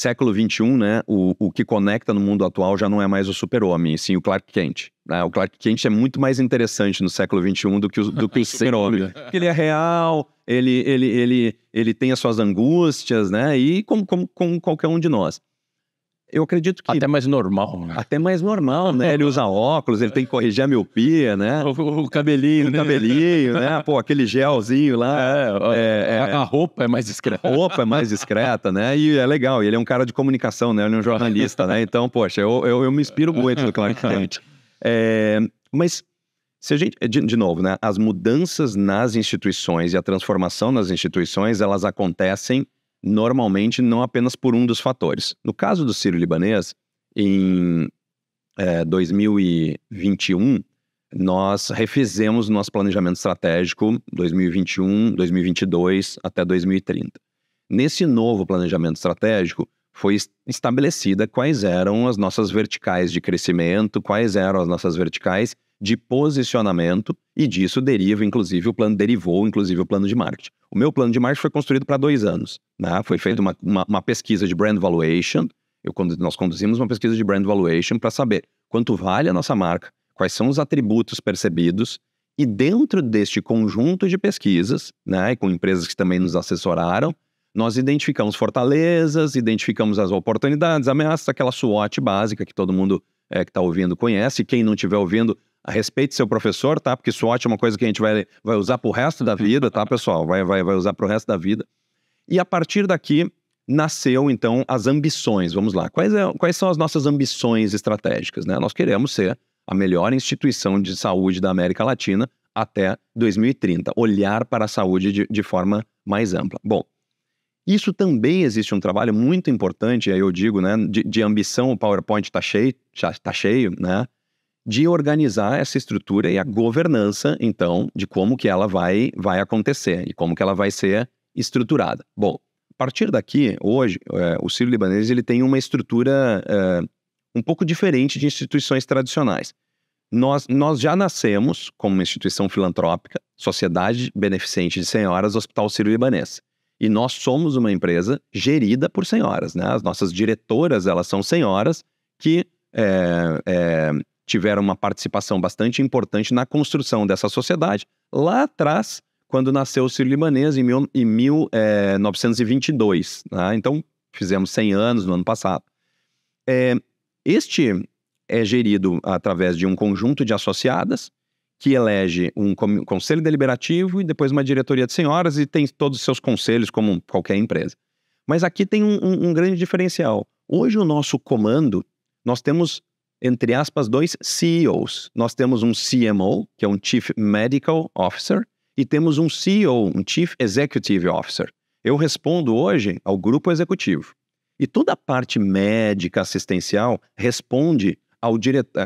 século XXI, né, o, o que conecta no mundo atual já não é mais o super-homem, sim o Clark Kent. Né? O Clark Kent é muito mais interessante no século XXI do que o, do o *laughs* super-homem. ele é real, ele, ele, ele, ele tem as suas angústias, né? E como, como, como qualquer um de nós. Eu acredito que. Até mais normal, né? Até mais normal, né? Ele usa óculos, ele tem que corrigir a miopia, né? *laughs* O, o cabelinho, o né? cabelinho, né? Pô, aquele gelzinho lá. É, é, é, é, a roupa é mais discreta. A roupa é mais discreta, né? E é legal, ele é um cara de comunicação, né? Ele é um jornalista, né? Então, poxa, eu, eu, eu me inspiro muito no Clark Kent. É, mas se a gente, de, de, novo, né? As mudanças nas instituições e a transformação nas instituições, elas acontecem normalmente não apenas por um dos fatores. No caso do Ciro libanês em é, 2021, nós refizemos nosso planejamento estratégico 2021, 2022 até 2030. Nesse novo planejamento estratégico, foi estabelecida quais eram as nossas verticais de crescimento, quais eram as nossas verticais de posicionamento e disso deriva, inclusive, o plano derivou, inclusive, o plano de marketing. O meu plano de marketing foi construído para dois anos. Né? Foi feita uma, uma, uma, pesquisa de brand valuation. Eu, nós conduzimos uma pesquisa de brand valuation para saber quanto vale a nossa marca, quais são os atributos percebidos. E dentro deste conjunto de pesquisas, né, com empresas que também nos assessoraram, nós identificamos fortalezas, identificamos as oportunidades, ameaças, aquela SWOT básica que todo mundo é, que está ouvindo conhece. Quem não estiver ouvindo, respeite seu professor, tá? Porque SWOT é uma coisa que a gente vai, vai usar pro resto da vida, tá, pessoal? Vai, vai, vai usar pro resto da vida. E a partir daqui nasceu, então, as ambições. Vamos lá. Quais, é, quais são as nossas ambições estratégicas, né? Nós queremos ser a melhor instituição de saúde da América Latina até 2030. Olhar para a saúde de, de forma mais ampla. Bom, isso também existe um trabalho muito importante, aí eu digo, né? De, de ambição, o PowerPoint está cheio, tá, tá cheio, né? de organizar essa estrutura e a governança, então, de como que ela vai, vai acontecer e como que ela vai ser estruturada. Bom, a partir daqui, hoje, é, o Ciro Libanês ele tem uma estrutura é, um pouco diferente de instituições tradicionais. Nós, nós já nascemos como uma instituição filantrópica, Sociedade Beneficente de Senhoras Hospital Ciro Libanês. E nós somos uma empresa gerida por senhoras, né? As nossas diretoras, elas são senhoras que é, é, tiveram uma participação bastante importante na construção dessa sociedade lá atrás, quando nasceu o Sírio-Libanês, em, mil, em 1922. Eh, né? Então, fizemos 100 anos no ano passado. É, este é gerido através de um conjunto de associadas que elege um conselho deliberativo e depois uma diretoria de senhoras e tem todos os seus conselhos, como qualquer empresa. Mas aqui tem um, um, um grande diferencial. Hoje, o nosso comando, nós temos entre aspas, dois CEOs. Nós temos um CMO, que é um Chief Medical Officer, e temos um CEO, um Chief Executive Officer. Eu respondo hoje ao grupo executivo. E toda a parte médica assistencial responde ao,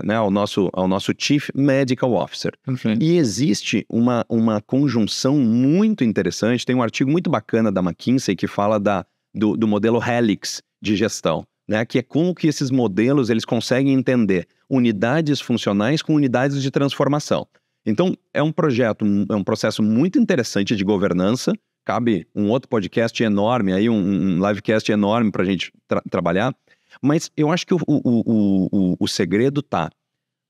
né, ao, nosso, ao nosso Chief Medical Officer. Okay. E existe uma, uma conjunção muito interessante. Tem um artigo muito bacana da McKinsey que fala da, do, do modelo Helix de gestão né, que é como que esses modelos eles conseguem entender unidades funcionais com unidades de transformação. Então, é um projeto, é um processo muito interessante de governança. Cabe um outro podcast enorme aí, um, um livecast enorme para a gente tra trabalhar. Mas eu acho que o, o, o, o segredo está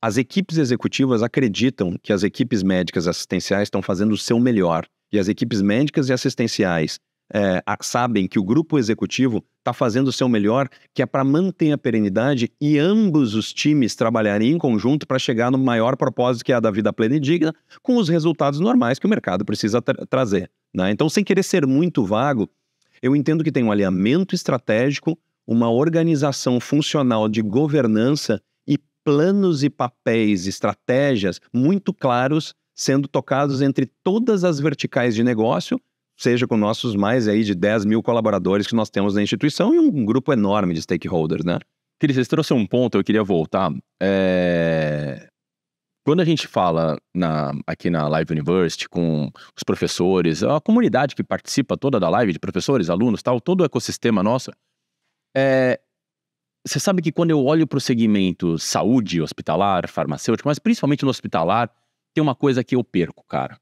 as equipes executivas acreditam que as equipes médicas assistenciais estão fazendo o seu melhor. E as equipes médicas e assistenciais é, sabem que o grupo executivo está fazendo o seu melhor, que é para manter a perenidade e ambos os times trabalharem em conjunto para chegar no maior propósito que é a da vida plena e digna, com os resultados normais que o mercado precisa tra trazer. Né? Então, sem querer ser muito vago, eu entendo que tem um alinhamento estratégico, uma organização funcional de governança e planos e papéis, estratégias muito claros sendo tocados entre todas as verticais de negócio seja com nossos mais aí de 10 mil colaboradores que nós temos na instituição e um grupo enorme de stakeholders, né? Cris, você trouxe um ponto, eu queria voltar. É... Quando a gente fala na, aqui na Live University com os professores, a comunidade que participa toda da live, de professores, alunos, tal, todo o ecossistema nosso, é... você sabe que quando eu olho para o segmento saúde, hospitalar, farmacêutico, mas principalmente no hospitalar, tem uma coisa que eu perco, cara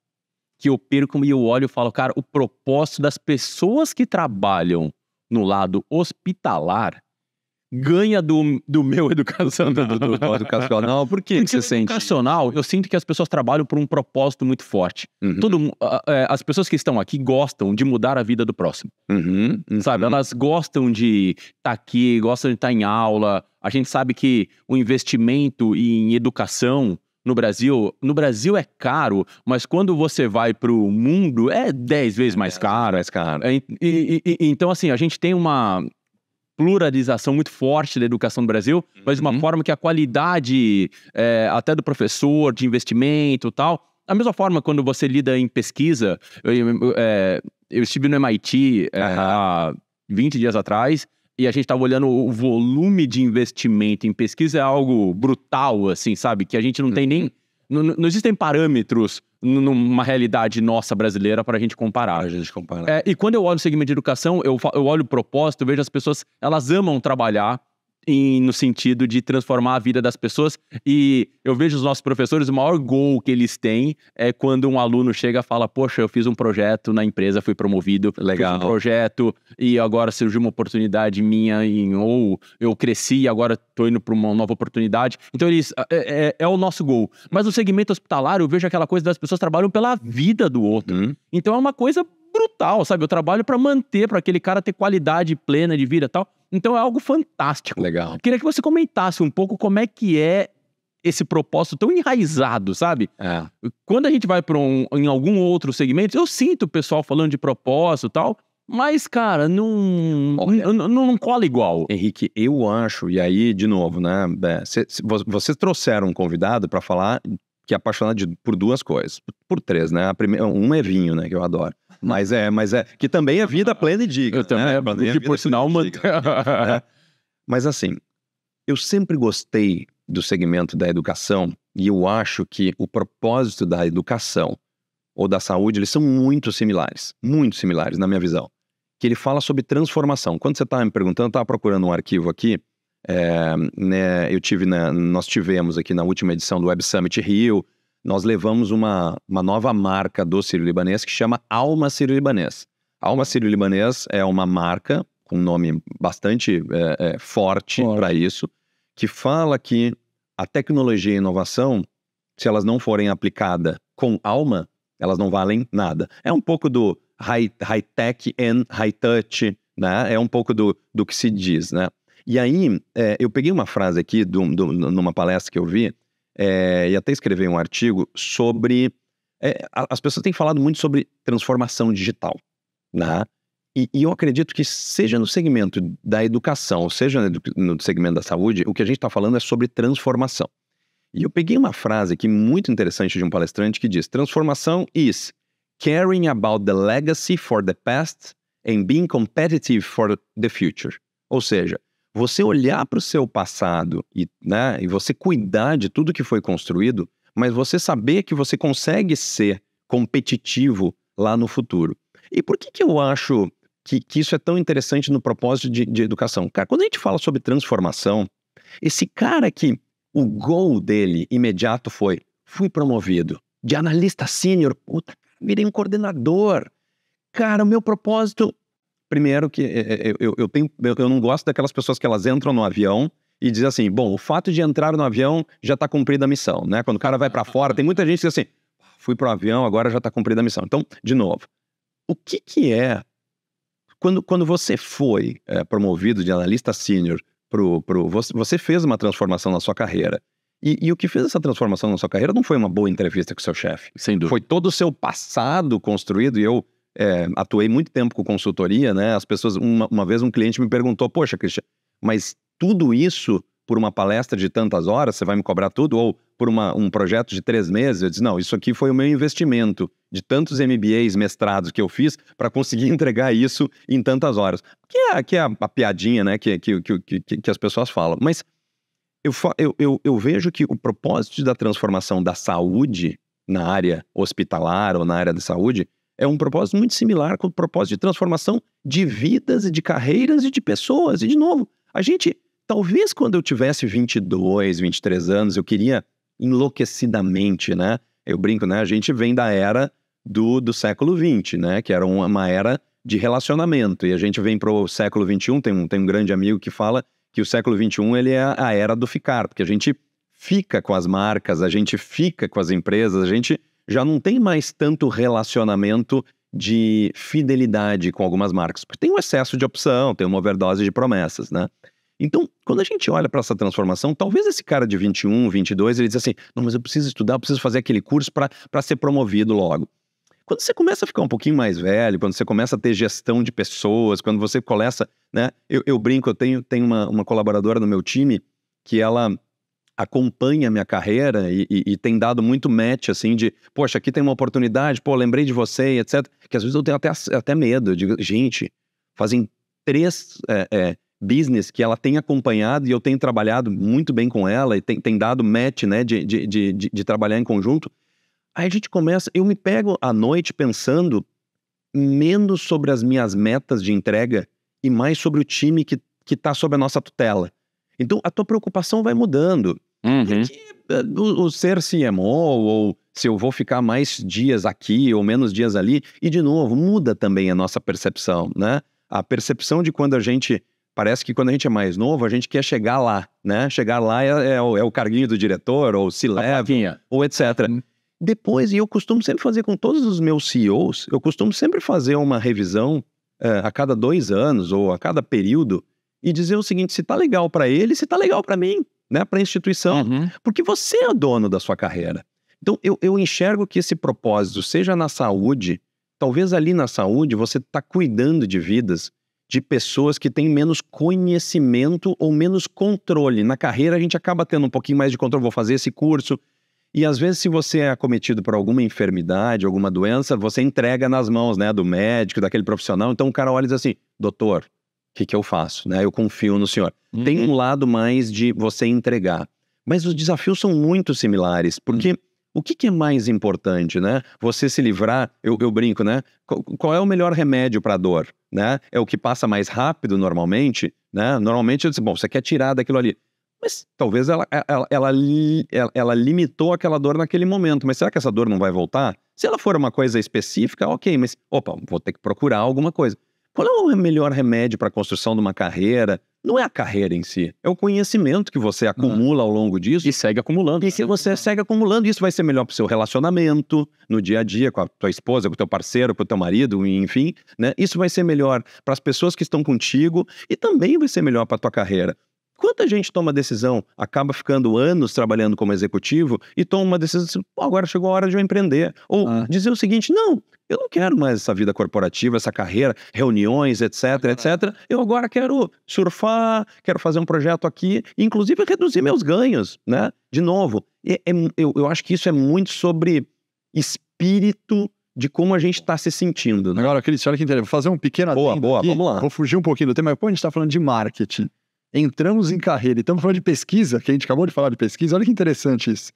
que eu perco e eu olho e falo, cara, o propósito das pessoas que trabalham no lado hospitalar ganha do, do meu *laughs* educação do, do, do educacional. *laughs* Por que, Porque você sente? É educacional, eu sinto que as pessoas trabalham por um propósito muito forte. Uhum. Todo, é, as pessoas que estão aqui gostam de mudar a vida do próximo. Uhum. Uhum. Sabe? Elas gostam de estar tá aqui, gostam de estar tá em aula. A gente sabe que o investimento em educação no Brasil, no Brasil é caro, mas quando você vai para o mundo é dez vezes mais é, caro. Mais caro. É, e, e, e, então, assim, a gente tem uma pluralização muito forte da educação no Brasil, mas de uma uhum. forma que a qualidade é, até do professor, de investimento e tal. Da mesma forma, quando você lida em pesquisa, eu, eu, é, eu estive no MIT uhum. há 20 dias atrás e a gente estava olhando o volume de investimento em pesquisa é algo brutal, assim, sabe? Que a gente não tem nem. Uhum. Não, não, existem parâmetros numa realidade nossa brasileira para a gente comparar. Para a gente comparar. É, e quando eu olho o segmento de educação, eu, eu olho o propósito, eu vejo as pessoas, elas amam trabalhar, em, no sentido de transformar a vida das pessoas. E eu vejo os nossos professores, o maior gol que eles têm é quando um aluno chega e fala: Poxa, eu fiz um projeto na empresa, fui promovido, Legal. fiz um projeto e agora surgiu uma oportunidade minha, em, ou eu cresci e agora estou indo para uma nova oportunidade. Então, eles é, é, é, o nosso gol. Mas no segmento hospitalar, eu vejo aquela coisa das pessoas trabalham pela vida do outro. Hum. Então, é uma coisa brutal, sabe? Eu trabalho para manter, para aquele cara ter qualidade plena de vida e tal. Então é algo fantástico. Legal. Queria que você comentasse um pouco como é que é esse propósito tão enraizado, sabe? É. Quando a gente vai para um, em algum outro segmento, eu sinto o pessoal falando de propósito e tal, mas, cara, não, Olha, não, não cola igual. Henrique, eu acho, e aí, de novo, né? É, vocês trouxeram um convidado para falar que é apaixonado por duas coisas, por três, né? A primeira, uma é vinho, né, que eu adoro. Mas é, mas é que também é vida plena e diga. Eu também, né? porque, é por sinal mantém. né? Mas assim, eu sempre gostei do segmento da educação e eu acho que o propósito da educação ou da saúde, eles são muito similares, muito similares na minha visão. Que ele fala sobre transformação. Quando você estava tá me perguntando, eu estava procurando um arquivo aqui é, né, eu tive na, nós tivemos aqui na última edição do Web Summit Rio, nós levamos uma, uma nova marca do sírio-libanês que chama Alma Sírio-Libanês. Alma Sírio-Libanês é uma marca com um nome bastante é, é, forte para isso, que fala que a tecnologia e a inovação, se elas não forem aplicadas com alma, elas não valem nada. É um pouco do high-tech and high-touch, né? É um pouco do, do que se diz, né? E aí, é, eu peguei uma frase aqui de numa palestra que eu vi, é, e até escrevi um artigo sobre. É, as pessoas têm falado muito sobre transformação digital, né? E, e, eu acredito que, seja no segmento da educação, seja no segmento da saúde, o que a gente está falando é sobre transformação. E eu peguei uma frase aqui muito interessante de um palestrante que diz: Transformação is caring about the legacy for the past and being competitive for the future. Ou seja, você olhar para o seu passado e, né, e você cuidar de tudo que foi construído, mas você saber que você consegue ser competitivo lá no futuro. E por que, que eu acho que, que isso é tão interessante no propósito de, de educação? Cara, quando a gente fala sobre transformação, esse cara que o gol dele imediato foi: fui promovido de analista sênior, puta, virei um coordenador. Cara, o meu propósito Primeiro que eh, eh, eu, eu, tenho, eu não gosto daquelas pessoas que elas entram no avião e dizem assim, bom, o fato de entrar no avião já está cumprida a missão, né? Quando o cara vai para fora, tem muita gente que diz assim, ah, fui para o avião, agora já está cumprida a missão. Então, de novo, o que, que é... Quando, quando você foi é, promovido de analista sênior Pro, pro, você, fez uma transformação na sua carreira. E, e, o que fez essa transformação na sua carreira não foi uma boa entrevista com o seu chefe. Sem dúvida. Foi todo o seu passado construído, e eu é, atuei muito tempo com consultoria, né? As pessoas, uma, uma vez um cliente me perguntou, poxa, Cristian, mas tudo isso por uma palestra de tantas horas, você vai me cobrar tudo? Ou por uma, um projeto de três meses? Eu disse, não, isso aqui foi o meu investimento de tantos MBAs, mestrados que eu fiz para conseguir *laughs* entregar isso em tantas horas. Que é, que é a, a piadinha né, que, que, que, que, as pessoas falam. Mas eu, eu, eu, eu vejo que o propósito da transformação da saúde na área hospitalar ou na área de saúde é um propósito muito similar com o propósito de transformação de vidas e de carreiras e de pessoas. E, de novo, a gente, talvez quando eu tivesse 22, 23 anos, eu queria enlouquecidamente, né? Eu brinco, né? A gente vem da era do, do século 20, né? Que era uma, uma era de relacionamento. E a gente vem para o século 21. tem um, tem um grande amigo que fala que o século 21 ele é a era do ficar, porque a gente fica com as marcas, a gente fica com as empresas, a gente já não tem mais tanto relacionamento de fidelidade com algumas marcas, porque tem um excesso de opção, tem uma overdose de promessas, né? Então, quando a gente olha para essa transformação, talvez esse cara de 21, 22, ele diz assim: não, mas eu preciso estudar, eu preciso fazer aquele curso para ser promovido logo. Quando você começa a ficar um pouquinho mais velho, quando você começa a ter gestão de pessoas, quando você começa, né? Eu, eu brinco, eu tenho, tenho uma, uma colaboradora no meu time que ela acompanha a minha carreira e, e, e, tem dado muito match, assim, de, poxa, aqui tem uma oportunidade, pô, lembrei de você, etc. Que às vezes eu tenho até, até medo, eu digo, gente, fazem três é, é, business que ela tem acompanhado e eu tenho trabalhado muito bem com ela e tem, tem dado match, né, de, de, de, de trabalhar em conjunto. Aí a gente começa, eu me pego à noite pensando menos sobre as minhas metas de entrega e mais sobre o time que, que tá sob a nossa tutela. Então a tua preocupação vai mudando. Uhum. Eh, o, o ser CMO ou se eu vou ficar mais dias aqui ou menos dias ali, e de novo, muda também a nossa percepção, né? A percepção de quando a gente parece que quando a gente é mais novo, a gente quer chegar lá, né? Chegar lá é, é, o, é o, carguinho do diretor, ou se leva, ou etc. Uhum. Depois, e eu costumo sempre fazer com todos os meus CEOs, eu costumo sempre fazer uma revisão é, a cada dois anos ou a cada período e dizer o seguinte: se tá legal para ele, se tá legal para mim, né, para a instituição, uhum. porque você é dono da sua carreira. Então eu, eu enxergo que esse propósito, seja na saúde, talvez ali na saúde você está cuidando de vidas de pessoas que têm menos conhecimento ou menos controle. Na carreira a gente acaba tendo um pouquinho mais de controle, vou fazer esse curso. E às vezes, se você é acometido por alguma enfermidade, alguma doença, você entrega nas mãos né, do médico, daquele profissional. Então o cara olha e diz assim: doutor, o que, que, eu faço? Né? Eu confio no Senhor. Uhum. Tem um lado mais de você entregar, mas os desafios são muito similares, porque uhum. o que, que, é mais importante, né? Você se livrar, eu, eu brinco, né? Qual, é o melhor remédio para a dor? Né? É o que passa mais rápido normalmente, né? Normalmente eu disse, bom, você quer tirar daquilo ali. Mas talvez ela, é, ela, ela, ela, limitou aquela dor naquele momento. Mas será que essa dor não vai voltar? Se ela for uma coisa específica, ok, mas opa, vou ter que procurar alguma coisa. Qual é o melhor remédio para a construção de uma carreira? Não é a carreira em si, é o conhecimento que você acumula ao longo disso. E segue acumulando. E né? se você segue acumulando, isso vai ser melhor para o seu relacionamento, no dia a dia, com a tua esposa, com o teu parceiro, com o teu marido, enfim. Né? Isso vai ser melhor para as pessoas que estão contigo e também vai ser melhor para a tua carreira. Quanta gente toma decisão, acaba ficando anos trabalhando como executivo e toma uma decisão assim, Pô, agora chegou a hora de eu empreender. Ou ah. dizer o seguinte, não, eu não quero mais essa vida corporativa, essa carreira, reuniões, etc, etc. Eu agora quero surfar, quero fazer um projeto aqui, inclusive reduzir meus ganhos, né? De novo, é, é, eu, eu acho que isso é muito sobre espírito de como a gente está se sentindo. Né? Agora, Cris, olha que interessante. Vou fazer um pequeno Boa, boa, aqui. vamos lá. Vou fugir um pouquinho do tema, mas como a gente está falando de marketing, entramos em carreira. E estamos falando de pesquisa, que a gente acabou de falar de pesquisa. Olha que interessante isso.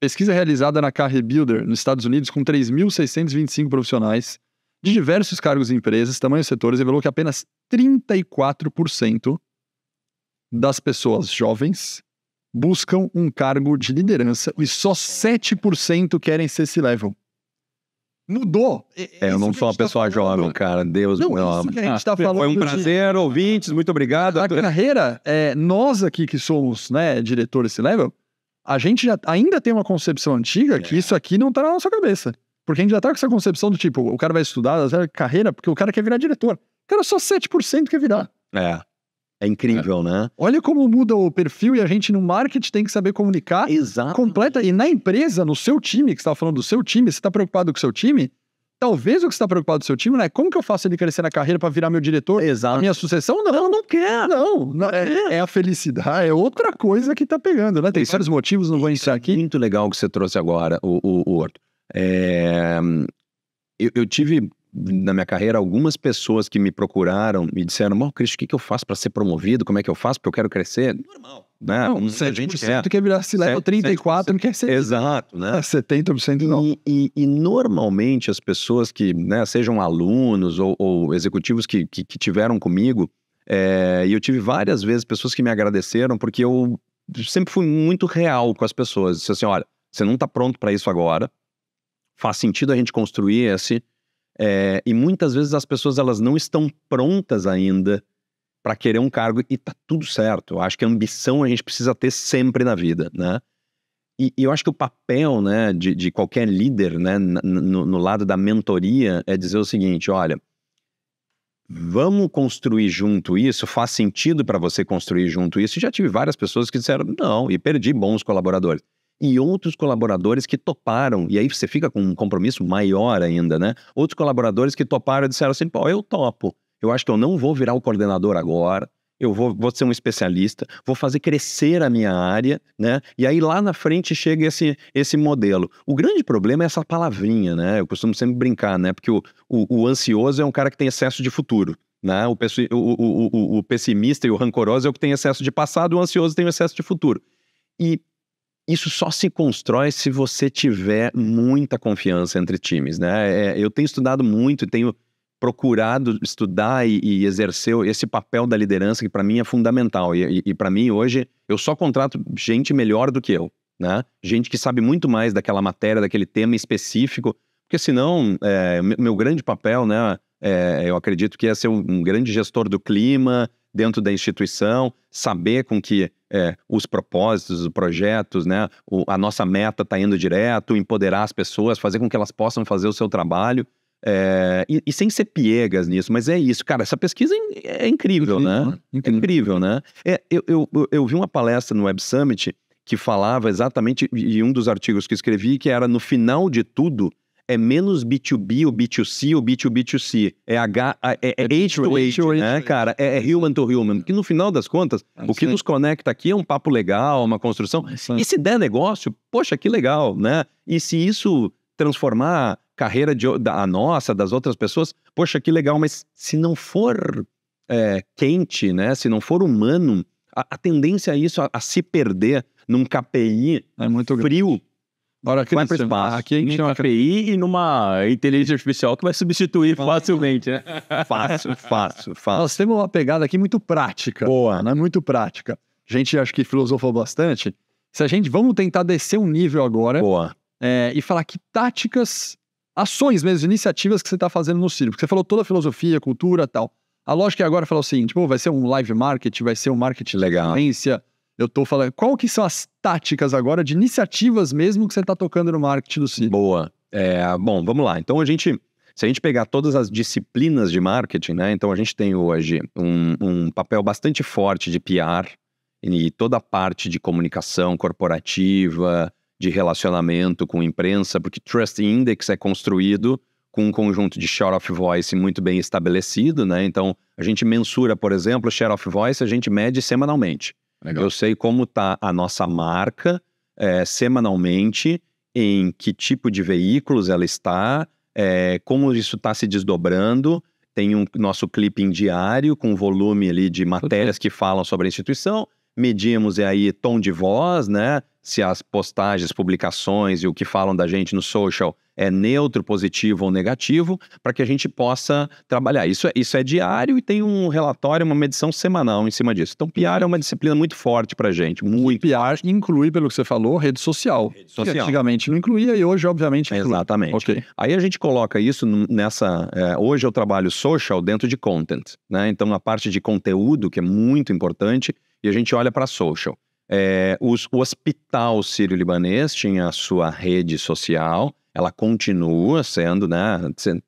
Pesquisa realizada na Carreira Builder, nos Estados Unidos, com 3.625 profissionais de diversos cargos e empresas, tamanhos e setores, revelou que apenas 34% das pessoas jovens buscam um cargo de liderança e só 7% querem ser C-level mudou. É, eu não sou uma tá pessoa tá jovem, cara. Deus não, meu ah, tá Foi um prazer, de... ouvintes, muito obrigado. A carreira, é, nós aqui que somos né, diretores esse level, a gente já, ainda tem uma concepção antiga é. que isso aqui não tá na nossa cabeça. Porque a gente já tá com essa concepção do tipo, o cara vai estudar, carreira, porque o cara quer virar diretor. Cara, só 7% quer virar. É. É incrível, é. né? Olha como muda o perfil e a gente no marketing tem que saber comunicar. Exato. Completa. E na empresa, no seu time, que você estava falando do seu time, você está preocupado com o seu time? Talvez o que está preocupado do seu time, né? Como que eu faço ele crescer na carreira para virar meu diretor? Exato. Minha sucessão? Não, não, não quer. Não. não é, é, a felicidade, é outra coisa que está pegando, né? Tem é vários motivos, não vou é entrar aqui. Muito legal o que você trouxe agora, o, o, o é... eu, eu tive na minha carreira algumas pessoas que me procuraram me disseram: Mó, Cristo, o que, que eu faço para ser promovido? Como é que eu faço? Porque eu quero crescer. Normal. Né? Não, hum, a gente quer. quer virar se level 34, não quer ser. Exato, né? 70% é, não. E, e, e, normalmente as pessoas que, né, sejam alunos ou, ou executivos que, que, que, tiveram comigo, é, e eu tive várias vezes pessoas que me agradeceram porque eu sempre fui muito real com as pessoas. Disse assim: olha, você não está pronto para isso agora, faz sentido a gente construir esse é, e muitas vezes as pessoas elas não estão prontas ainda para querer um cargo e tá tudo certo. Eu acho que a ambição a gente precisa ter sempre na vida, né? E, e eu acho que o papel né, de, de qualquer líder né, no, no lado da mentoria é dizer o seguinte, olha, vamos construir junto isso? Faz sentido para você construir junto isso? E já tive várias pessoas que disseram não e perdi bons colaboradores e outros colaboradores que toparam, e aí você fica com um compromisso maior ainda, né? Outros colaboradores que toparam e disseram assim: pô, eu topo, eu acho que eu não vou virar o coordenador agora, eu vou, vou ser um especialista, vou fazer crescer a minha área, né? E aí lá na frente chega esse, esse modelo. O grande problema é essa palavrinha, né? Eu costumo sempre brincar, né? Porque o, o, o ansioso é um cara que tem excesso de futuro. Né? O, o, o, o pessimista e o rancoroso é o que tem excesso de passado, o ansioso tem excesso de futuro. E isso só se constrói se você tiver muita confiança entre times, né? É, eu tenho estudado muito, tenho procurado estudar e, e exercer esse papel da liderança que para mim é fundamental e, e, e para mim hoje eu só contrato gente melhor do que eu, né? Gente que sabe muito mais daquela matéria, daquele tema específico, porque senão é, meu grande papel, né? É, eu acredito que é ser um grande gestor do clima, dentro da instituição, saber com que é, os propósitos, os projetos, né, o, a nossa meta está indo direto, empoderar as pessoas, fazer com que elas possam fazer o seu trabalho. É, e, e, sem ser piegas nisso, mas é isso, cara. Essa pesquisa é, é incrível, incrível né? né? Incrível. É incrível, né? É, eu, eu, eu vi uma palestra no Web Summit que falava exatamente, e um dos artigos que escrevi, que era no final de tudo, é menos B2B, o B2C, o B2B2C. É, H, 2 é, é, é h né, cara? É, human to human. Que no final das contas, é, o que sim. nos conecta aqui é um papo legal, uma construção. Ah, sim. E se der negócio, poxa, que legal, né? E se isso transformar a carreira de, da, a nossa, das outras pessoas, poxa, que legal. Mas se não for quente, né? Se não for humano, a, a tendência a isso, a, a se perder num KPI frio Agora, vai para espaço. Aqui a gente tem uma API e numa inteligência artificial que vai substituir facilmente, né? *laughs* Fácil, fácil, *laughs* fácil. Nós temos uma pegada aqui muito prática. Boa. Né? Muito prática. A gente acho que filosofou bastante. Se a gente vamos tentar descer um nível agora Boa. É, e falar que táticas, ações mesmo, iniciativas que você está fazendo no Ciro. Porque você falou toda a filosofia, cultura tal. A lógica é agora falar o seguinte: pô, vai ser um live marketing, vai ser um marketing Legal. de influência eu estou falando, qual que são as táticas agora de iniciativas mesmo que você está tocando no marketing do sítio? Boa. É, bom, vamos lá. Então a gente, se a gente pegar todas as disciplinas de marketing, né? Então a gente tem hoje um, um papel bastante forte de PR e toda a parte de comunicação corporativa, de relacionamento com imprensa, porque Trust Index é construído com um conjunto de share of voice muito bem estabelecido, né? Então, a gente mensura, por exemplo, share of voice, a gente mede semanalmente. Legal. Eu sei como está a nossa marca é, semanalmente, em que tipo de veículos ela está, é, como isso está se desdobrando. Tem um nosso clipping diário com volume ali de matérias que falam sobre a instituição. Medimos aí tom de voz, né? se as postagens, publicações e o que falam da gente no social é neutro, positivo ou negativo, para que a gente possa trabalhar. Isso é, isso é diário e tem um relatório, uma medição semanal em cima disso. Então, PR é uma disciplina muito forte para a gente. Muito. PR inclui, pelo que você falou, rede social. Rede social. Que antigamente não incluía e hoje, obviamente, inclui. Exatamente. Okay. Aí a gente coloca isso nessa... É, hoje eu trabalho social dentro de content. Né? Então, a parte de conteúdo, que é muito importante, e a gente olha para social. É, os, o Hospital Sírio-Libanês tinha a sua rede social, ela continua sendo, né,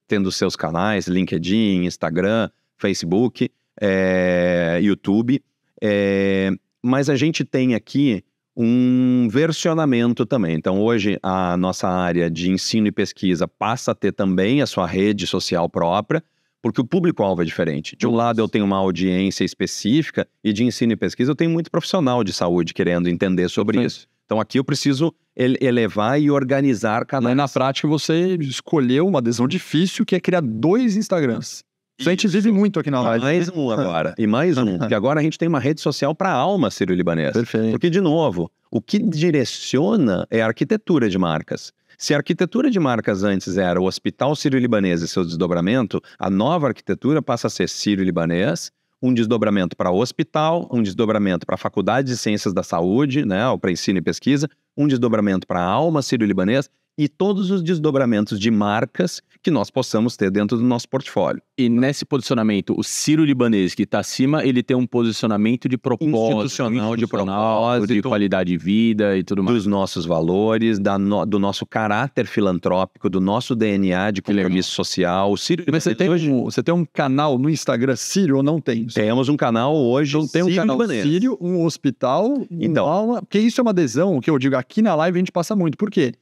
tendo seus canais, LinkedIn, Instagram, Facebook, é, YouTube, é, mas a gente tem aqui um versionamento também. Então, hoje, a nossa área de ensino e pesquisa passa a ter também a sua rede social própria, porque o público-alvo é diferente. De um lado, eu tenho uma audiência específica e de ensino e pesquisa eu tenho muito profissional de saúde querendo entender sobre Sim. isso. Então aqui eu preciso elevar e organizar canais. Mas na prática você escolheu uma decisão difícil que é criar dois Instagrams. Isso a gente vive muito aqui na live. Mais um agora. e mais um. Porque *laughs* agora a gente tem uma rede social para alma sírio-libanesa. Perfeito. Porque, de novo, o que direciona é a arquitetura de marcas. Se a arquitetura de marcas antes era o Hospital Sírio-Libanês e seu desdobramento, a nova arquitetura passa a ser Sírio-Libanês, um desdobramento para o hospital, um desdobramento para a Faculdade de Ciências da Saúde, né, para ensino e pesquisa, um desdobramento para a alma sírio-libanês e todos os desdobramentos de marcas que nós possamos ter dentro do nosso portfólio. E nesse posicionamento, o Ciro Libanês, que está acima, ele tem um posicionamento de propósito, institucional, institucional de propósito, de então, qualidade de vida e tudo mais. Dos nossos valores, no, do nosso caráter filantrópico, do nosso DNA de compromisso social. O Ciro Mas você tem, hoje... um, você tem um canal no Instagram, Ciro ou não tem? Temos um canal hoje, então, tem um Ciro canal Libanês. um hospital, então, uma aula, porque isso é uma adesão que eu digo aqui na live a gente passa muito. Por quê?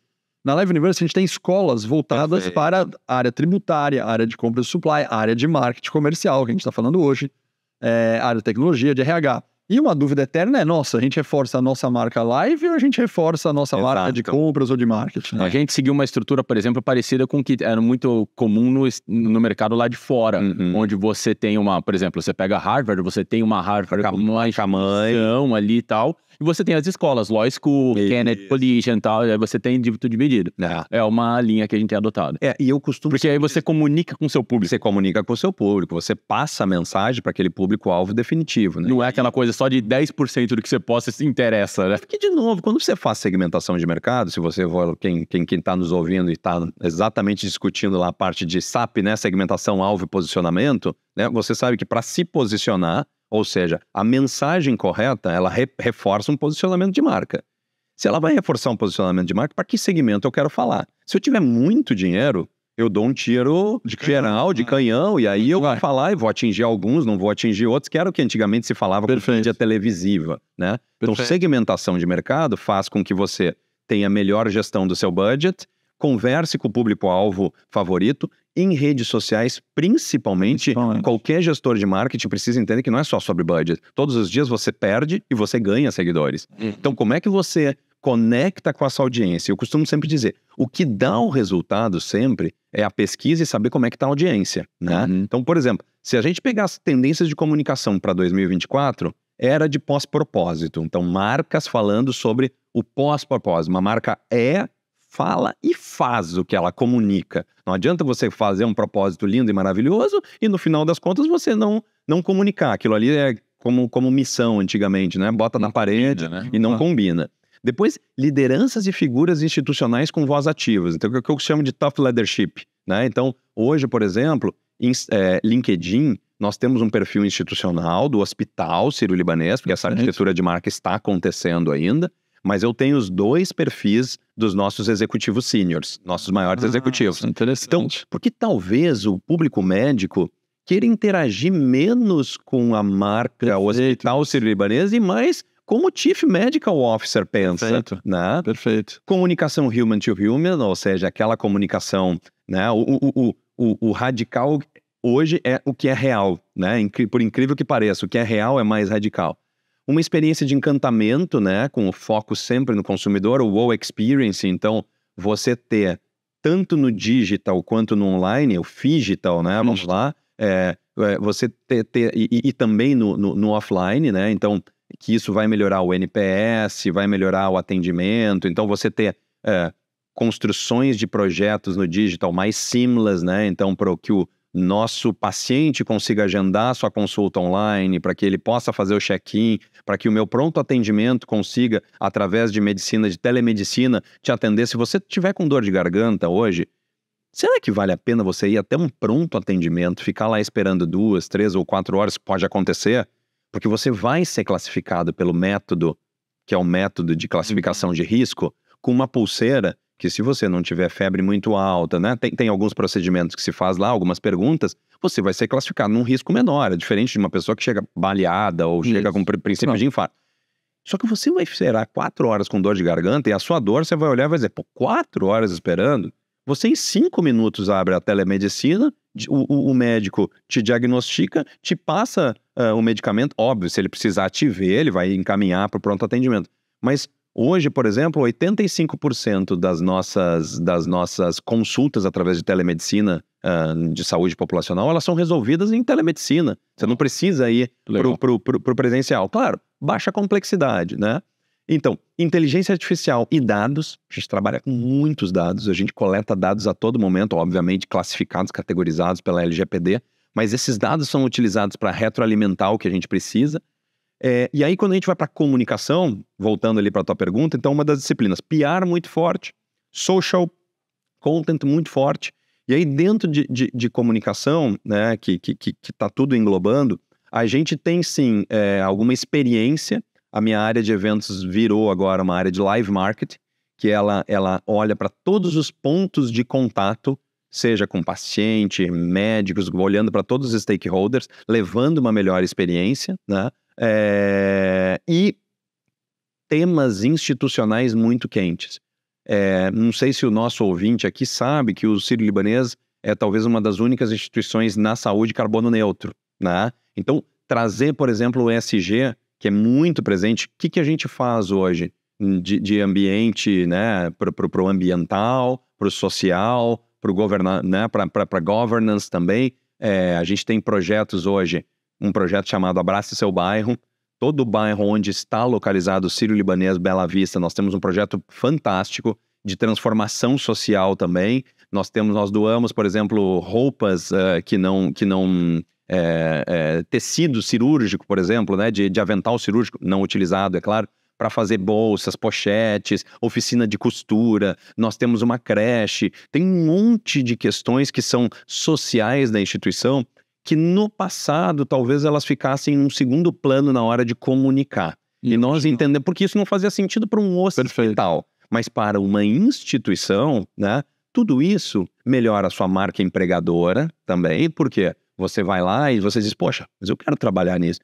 Na Live Universe, a gente tem escolas voltadas Perfeito. para a área tributária, área de compra e supply, área de marketing comercial, que a gente está falando hoje, é, área de tecnologia, de RH. E uma dúvida eterna é: nossa, a gente reforça a nossa marca live ou a gente reforça a nossa Exato. marca de compras ou de marketing? Né? A gente seguiu uma estrutura, por exemplo, parecida com o que era muito comum no, no mercado lá de fora, uhum. onde você tem uma, por exemplo, você pega Harvard, você tem uma Harvard Cam, com uma chamãe ali e tal, e você tem as escolas, Law School, Beleza. Kennedy Collision e tal, aí você tem dívida dividida. É. é uma linha que a gente tem é adotado. É, e eu costumo... Porque aí você comunica com o seu público. Você comunica com o seu público, você passa a mensagem para aquele público-alvo definitivo, né? Não é aquela coisa só de 10% do que você possa se interessa, né? Porque, de novo, quando você faz segmentação de mercado, se você for, quem, quem, quem tá nos ouvindo e está exatamente discutindo lá a parte de SAP, né, segmentação, alvo e posicionamento, né, você sabe que para se posicionar, ou seja, a mensagem correta, ela re reforça um posicionamento de marca. Se ela vai reforçar um posicionamento de marca, para que segmento eu quero falar? Se eu tiver muito dinheiro, eu dou um tiro de, geral, de ah. canhão, e aí eu vou falar e vou atingir alguns, não vou atingir outros, que era o que antigamente se falava Perfeito. com mídia televisiva, né? Então, segmentação de mercado faz com que você tenha melhor gestão do seu budget converse com o público-alvo favorito em redes sociais, principalmente, principalmente, qualquer gestor de marketing precisa entender que não é só sobre budget. Todos os dias você perde e você ganha seguidores. Uhum. Então, como é que você conecta com a sua audiência? Eu costumo sempre dizer, o que dá o resultado sempre é a pesquisa e saber como é que está a audiência, né? Uhum. Então, por exemplo, se a gente pegar as tendências de comunicação para 2024, era de pós-propósito. Então, marcas falando sobre o pós-propósito. Uma marca é fala e faz o que ela comunica. Não adianta você fazer um propósito lindo e maravilhoso e no final das contas você não não comunicar. Aquilo ali é como, como missão antigamente, né? Bota na parede combina, né? e não ah. combina. Depois, lideranças e figuras institucionais com voz ativas. Então, o que eu chamo de tough leadership, né? Então, hoje, por exemplo, em é, LinkedIn, nós temos um perfil institucional do Hospital Sírio-Libanês, porque essa arquitetura de marca está acontecendo ainda. Mas eu tenho os dois perfis dos nossos executivos seniors, nossos maiores ah, executivos. É interessante. Então, porque talvez o público médico queira interagir menos com a marca Perfeito. Hospital Sírio-Libanês e mais como o Chief Medical Officer pensa. Perfeito. Né? Perfeito. Comunicação human to human, ou seja, aquela comunicação, né? O, o, o, o, radical hoje é o que é real, né? Por incrível que pareça, o que é real é mais radical. Uma experiência de encantamento, né? Com o foco sempre no consumidor, o wow experience. Então, você ter tanto no digital quanto no online, o digital, né? Vamos uhum. lá. É, é, você ter, ter e, e, também no, no, no, offline, né? Então, que isso vai melhorar o NPS, vai melhorar o atendimento. Então, você ter é, construções de projetos no digital mais seamless, né? Então, para que o nosso paciente consiga agendar sua consulta online, para que ele possa fazer o check-in, para que o meu pronto atendimento consiga, através de medicina, de telemedicina, te atender. Se você tiver com dor de garganta hoje, será que vale a pena você ir até um pronto atendimento, ficar lá esperando duas, três ou quatro horas? Pode acontecer, porque você vai ser classificado pelo método, que é o método de classificação uhum. de risco, com uma pulseira que se você não tiver febre muito alta, né, tem, tem alguns procedimentos que se faz lá, algumas perguntas, você vai ser classificado num risco menor, é diferente de uma pessoa que chega baleada ou Isso. chega com princípio não. de infarto. Só que você vai esperar quatro horas com dor de garganta e a sua dor você vai olhar e vai dizer, pô, quatro horas esperando? Você em cinco minutos abre a telemedicina, o, o, o médico te diagnostica, te passa uh, o medicamento, óbvio, se ele precisar te ver, ele vai encaminhar para o pronto atendimento. Mas Hoje, por exemplo, 85% das nossas, das nossas consultas através de telemedicina uh, de saúde populacional, elas são resolvidas em telemedicina. Você não precisa ir para o presencial. Claro, baixa complexidade, né? Então, inteligência artificial e dados, a gente trabalha com muitos dados, a gente coleta dados a todo momento, obviamente classificados, categorizados pela LGPD, mas esses dados são utilizados para retroalimentar o que a gente precisa, é, e aí, quando a gente vai para comunicação, voltando ali para a tua pergunta, então uma das disciplinas, PR muito forte, social content muito forte. E aí, dentro de, de, de comunicação, né, que está que, que tá tudo englobando, a gente tem sim é, alguma experiência. A minha área de eventos virou agora uma área de live marketing, que ela, ela olha para todos os pontos de contato, seja com paciente, médicos, olhando para todos os stakeholders, levando uma melhor experiência, né? É, e temas institucionais muito quentes. É, não sei se o nosso ouvinte aqui sabe que o Sírio-Libanês é talvez uma das únicas instituições na saúde carbono neutro. Né? Então, trazer, por exemplo, o ESG, que é muito presente, o que, que a gente faz hoje de, de ambiente né, para o ambiental, para o social, para né, a governance também. É, a gente tem projetos hoje um projeto chamado Abrace Seu Bairro. Todo o bairro onde está localizado o Sírio Libanês Bela Vista, nós temos um projeto fantástico de transformação social também. Nós temos, nós doamos, por exemplo, roupas uh, que não, que não é, é, tecido cirúrgico, por exemplo, né, de, de avental cirúrgico, não utilizado, é claro, para fazer bolsas, pochetes, oficina de costura, nós temos uma creche, tem um monte de questões que são sociais da instituição que no passado talvez elas ficassem em um segundo plano na hora de comunicar. E, e nós entendemos, porque isso não fazia sentido para um hospital, Perfeito. mas para uma instituição, né? Tudo isso melhora a sua marca empregadora também, porque você vai lá e você diz, poxa, mas eu quero trabalhar nisso.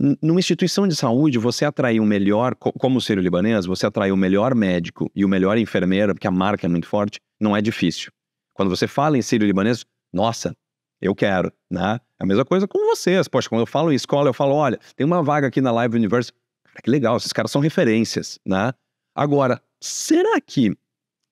N numa instituição de saúde, você atrair o melhor, co como o Sírio Libanês, você atrair o melhor médico e o melhor enfermeiro, porque a marca é muito forte, não é difícil. Quando você fala em Sírio Libanês, nossa, eu quero, né? É a mesma coisa com vocês. Poxa, quando eu falo em escola, eu falo, olha, tem uma vaga aqui na Live Universe. Cara, que legal, esses caras são referências, né? Agora, será que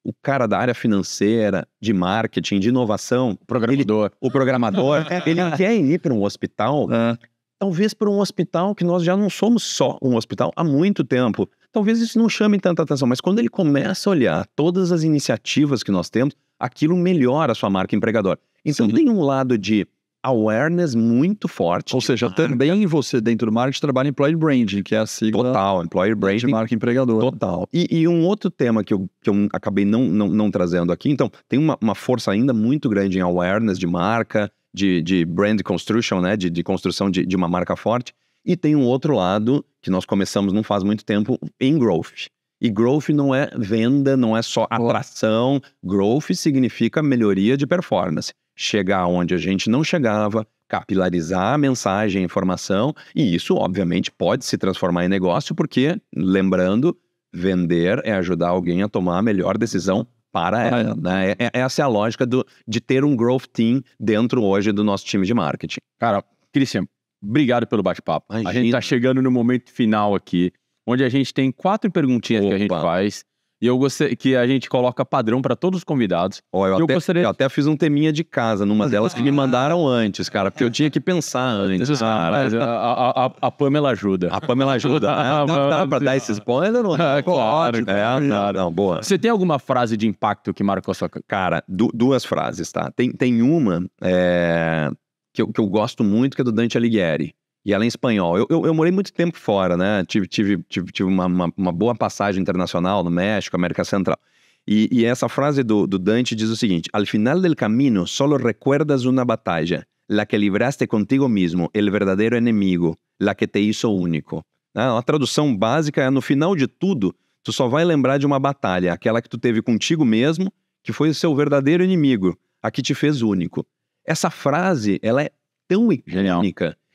o cara da área financeira, de marketing, de inovação, o programador, ele, o programador, *laughs* ele quer ir para um hospital, é. talvez para um hospital que nós já não somos só um hospital há muito tempo. Talvez isso não chame tanta atenção, mas quando ele começa a olhar todas as iniciativas que nós temos, aquilo melhora a sua marca empregadora. Então Sim. tem um lado de awareness muito forte. Ou seja, marca. também você, dentro do marketing, trabalha em employee branding, que é a sigla. Total, employee branding. De marca empregadora. Total. E, e, um outro tema que eu, que eu acabei não, não, não trazendo aqui, então, tem uma, uma, força ainda muito grande em awareness de marca, de, de brand construction, né? De, de construção de, de uma marca forte. E tem um outro lado que nós começamos não faz muito tempo em growth. E growth não é venda, não é só atração. Growth significa melhoria de performance chegar onde a gente não chegava, capilarizar a mensagem, a informação, e isso, obviamente, pode se transformar em negócio, porque, lembrando, vender é ajudar alguém a tomar a melhor decisão para ela. Né? É, é, essa é a lógica do, de ter um growth team dentro hoje do nosso time de marketing. Cara, Cristian, obrigado pelo bate-papo. A gente está chegando no momento final aqui, onde a gente tem quatro perguntinhas Opa. que a gente faz e eu gostei que a gente coloca padrão para todos os convidados. Oh, eu, eu, até, gostaria... eu até fiz um teminha de casa numa ah. delas que me mandaram antes, cara, porque eu tinha que pensar antes. É, é, a, a, a, Pamela ajuda. A Pamela ajuda. *laughs* ah, dá, pra dar esse spoiler ou não? *laughs* É, claro. É, não, não, boa. Você tem alguma frase de impacto que marcou a sua... Cara, du duas frases, tá? Tem, tem uma é, que, eu, que eu gosto muito, que é do Dante Alighieri. E ela em espanhol. Eu, eu, eu, morei muito tempo fora, né? Tive, tive, tive, tive uma, uma, uma, boa passagem internacional no México, América Central. E, e essa frase do, do, Dante diz o seguinte: Al final del camino solo recuerdas una batalla, la que libraste contigo mismo, el verdadero enemigo, la que te hizo único. Ah, né? a tradução básica é: no final de tudo, tu só vai lembrar de uma batalha, aquela que tu teve contigo mesmo, que foi o seu verdadeiro inimigo, a que te fez único. Essa frase, ela é tão icônica. Genial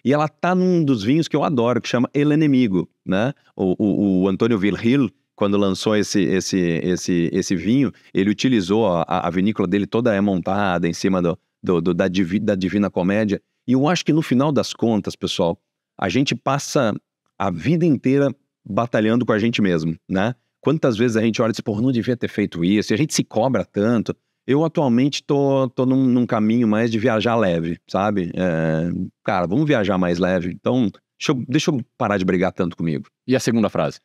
e ela tá num dos vinhos que eu adoro, que chama El Enemigo, né? O, o, o Antônio Vilhil, quando lançou esse, esse, esse, esse vinho, ele utilizou a, a vinícola dele toda é montada em cima do, do, do da, divi, da Divina Comédia. E eu acho que no final das contas, pessoal, a gente passa a vida inteira batalhando com a gente mesmo, né? Quantas vezes a gente olha e diz, pô, não devia ter feito isso, e a gente se cobra tanto, eu atualmente tô, tô num, num, caminho mais de viajar leve, sabe? É, cara, vamos viajar mais leve. Então, deixa eu, deixa eu parar de brigar tanto comigo. E a segunda frase?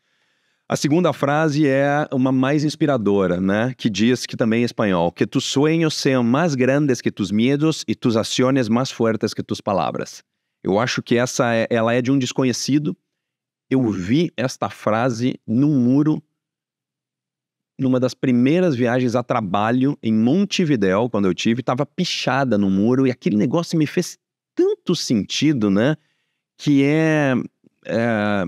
A segunda frase é uma mais inspiradora, né? Que diz que também em é espanhol: que tus sonhos sejam mais grandes que tus medos e tus ações mais fortes que tus palavras. Eu acho que essa é, ela é de um desconhecido. Eu vi esta frase num muro numa das primeiras viagens a trabalho em Montevidéu, quando eu tive, estava pichada no muro e aquele negócio me fez tanto sentido, né? Que é, é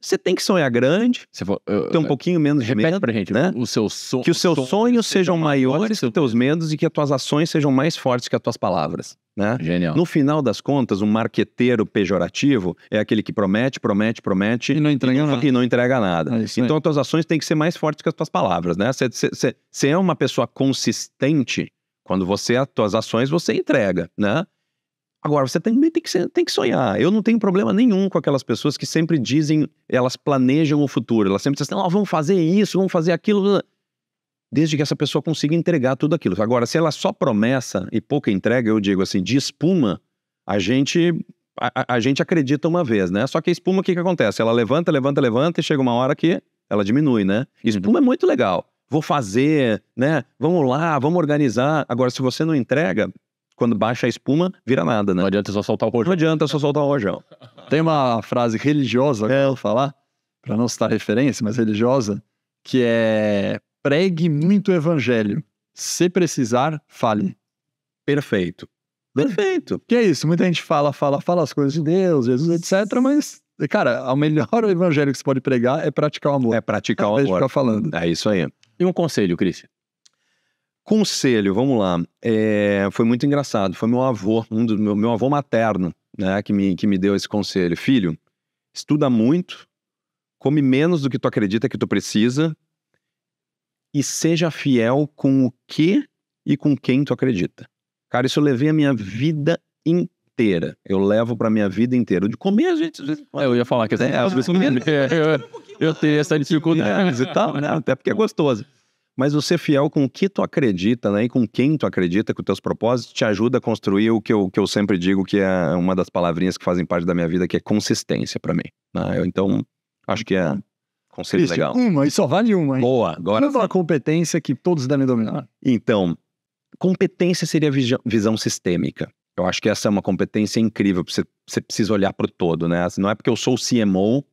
você tem que sonhar grande, for, eu, ter um eu, pouquinho menos de medo. pra gente, né? O seu so que os seus sonhos, sejam maiores que os teus medos e que as tuas ações sejam mais fortes que as tuas palavras. Né? Genial. No final das contas, um marqueteiro pejorativo é aquele que promete, promete, promete e não entrega e não, nada. E não entrega nada. É então, as tuas ações têm que ser mais fortes que as tuas palavras, né? Você é uma pessoa consistente quando você as tuas ações você entrega, né? Agora, você também tem que, ser, tem que sonhar. Eu não tenho problema nenhum com aquelas pessoas que sempre dizem, elas planejam o futuro. Elas sempre dizem, oh, vamos fazer isso, vamos fazer aquilo. Né? Desde que essa pessoa consiga entregar tudo aquilo. Agora, se ela só promessa e pouca entrega, eu digo assim, de espuma, a gente a, a gente acredita uma vez, né? Só que a espuma, o que, que acontece? Ela levanta, levanta, levanta e chega uma hora que ela diminui, né? Uhum. Espuma é muito legal. Vou fazer, né? Vamos lá, vamos organizar. Agora, se você não entrega, quando baixa a espuma, vira nada, né? Não adianta só soltar o rojão. Não adianta só soltar o rojão. Tem uma frase religiosa que né, eu falar, para não citar referência, mas religiosa, que é pregue muito o evangelho. Se precisar, fale. Perfeito. Perfeito. Que é isso, muita gente fala, fala, fala as coisas de Deus, Jesus, etc, mas cara, o melhor *laughs* evangelho que você pode pregar é praticar o amor. É praticar o é amor. É ficar falando. É isso aí. E um conselho, Cris? Conselho, vamos lá. É, foi muito engraçado. Foi meu avô, um do meu, meu avô materno, né, que me, que me deu esse conselho. Filho, estuda muito, come menos do que tu acredita que tu precisa e seja fiel com o que e com quem tu acredita. Cara, isso eu levei a minha vida inteira. Eu levo pra minha vida inteira. De comer, a gente. É, eu ia falar que é, assim. é às vezes, eu, *laughs* é, eu, eu teria essa dificuldade e tal, né? Até porque é gostoso mas você é fiel com o que tu acredita, né? E com quem tu acredita, com os teus propósitos, te ajuda a construir o que eu, que eu sempre digo que é uma das palavrinhas que fazem parte da minha vida, que é consistência para mim. Né? Eu, então, acho que é uhum. conselho Cristo, legal. Uma, e só vale uma, hein? Boa, agora. Uma competência que todos devem dominar. Então, competência seria visão, visão sistêmica. Eu acho que essa é uma competência incrível, você, você precisa olhar para o todo, né? Assim, não é porque eu sou o CMO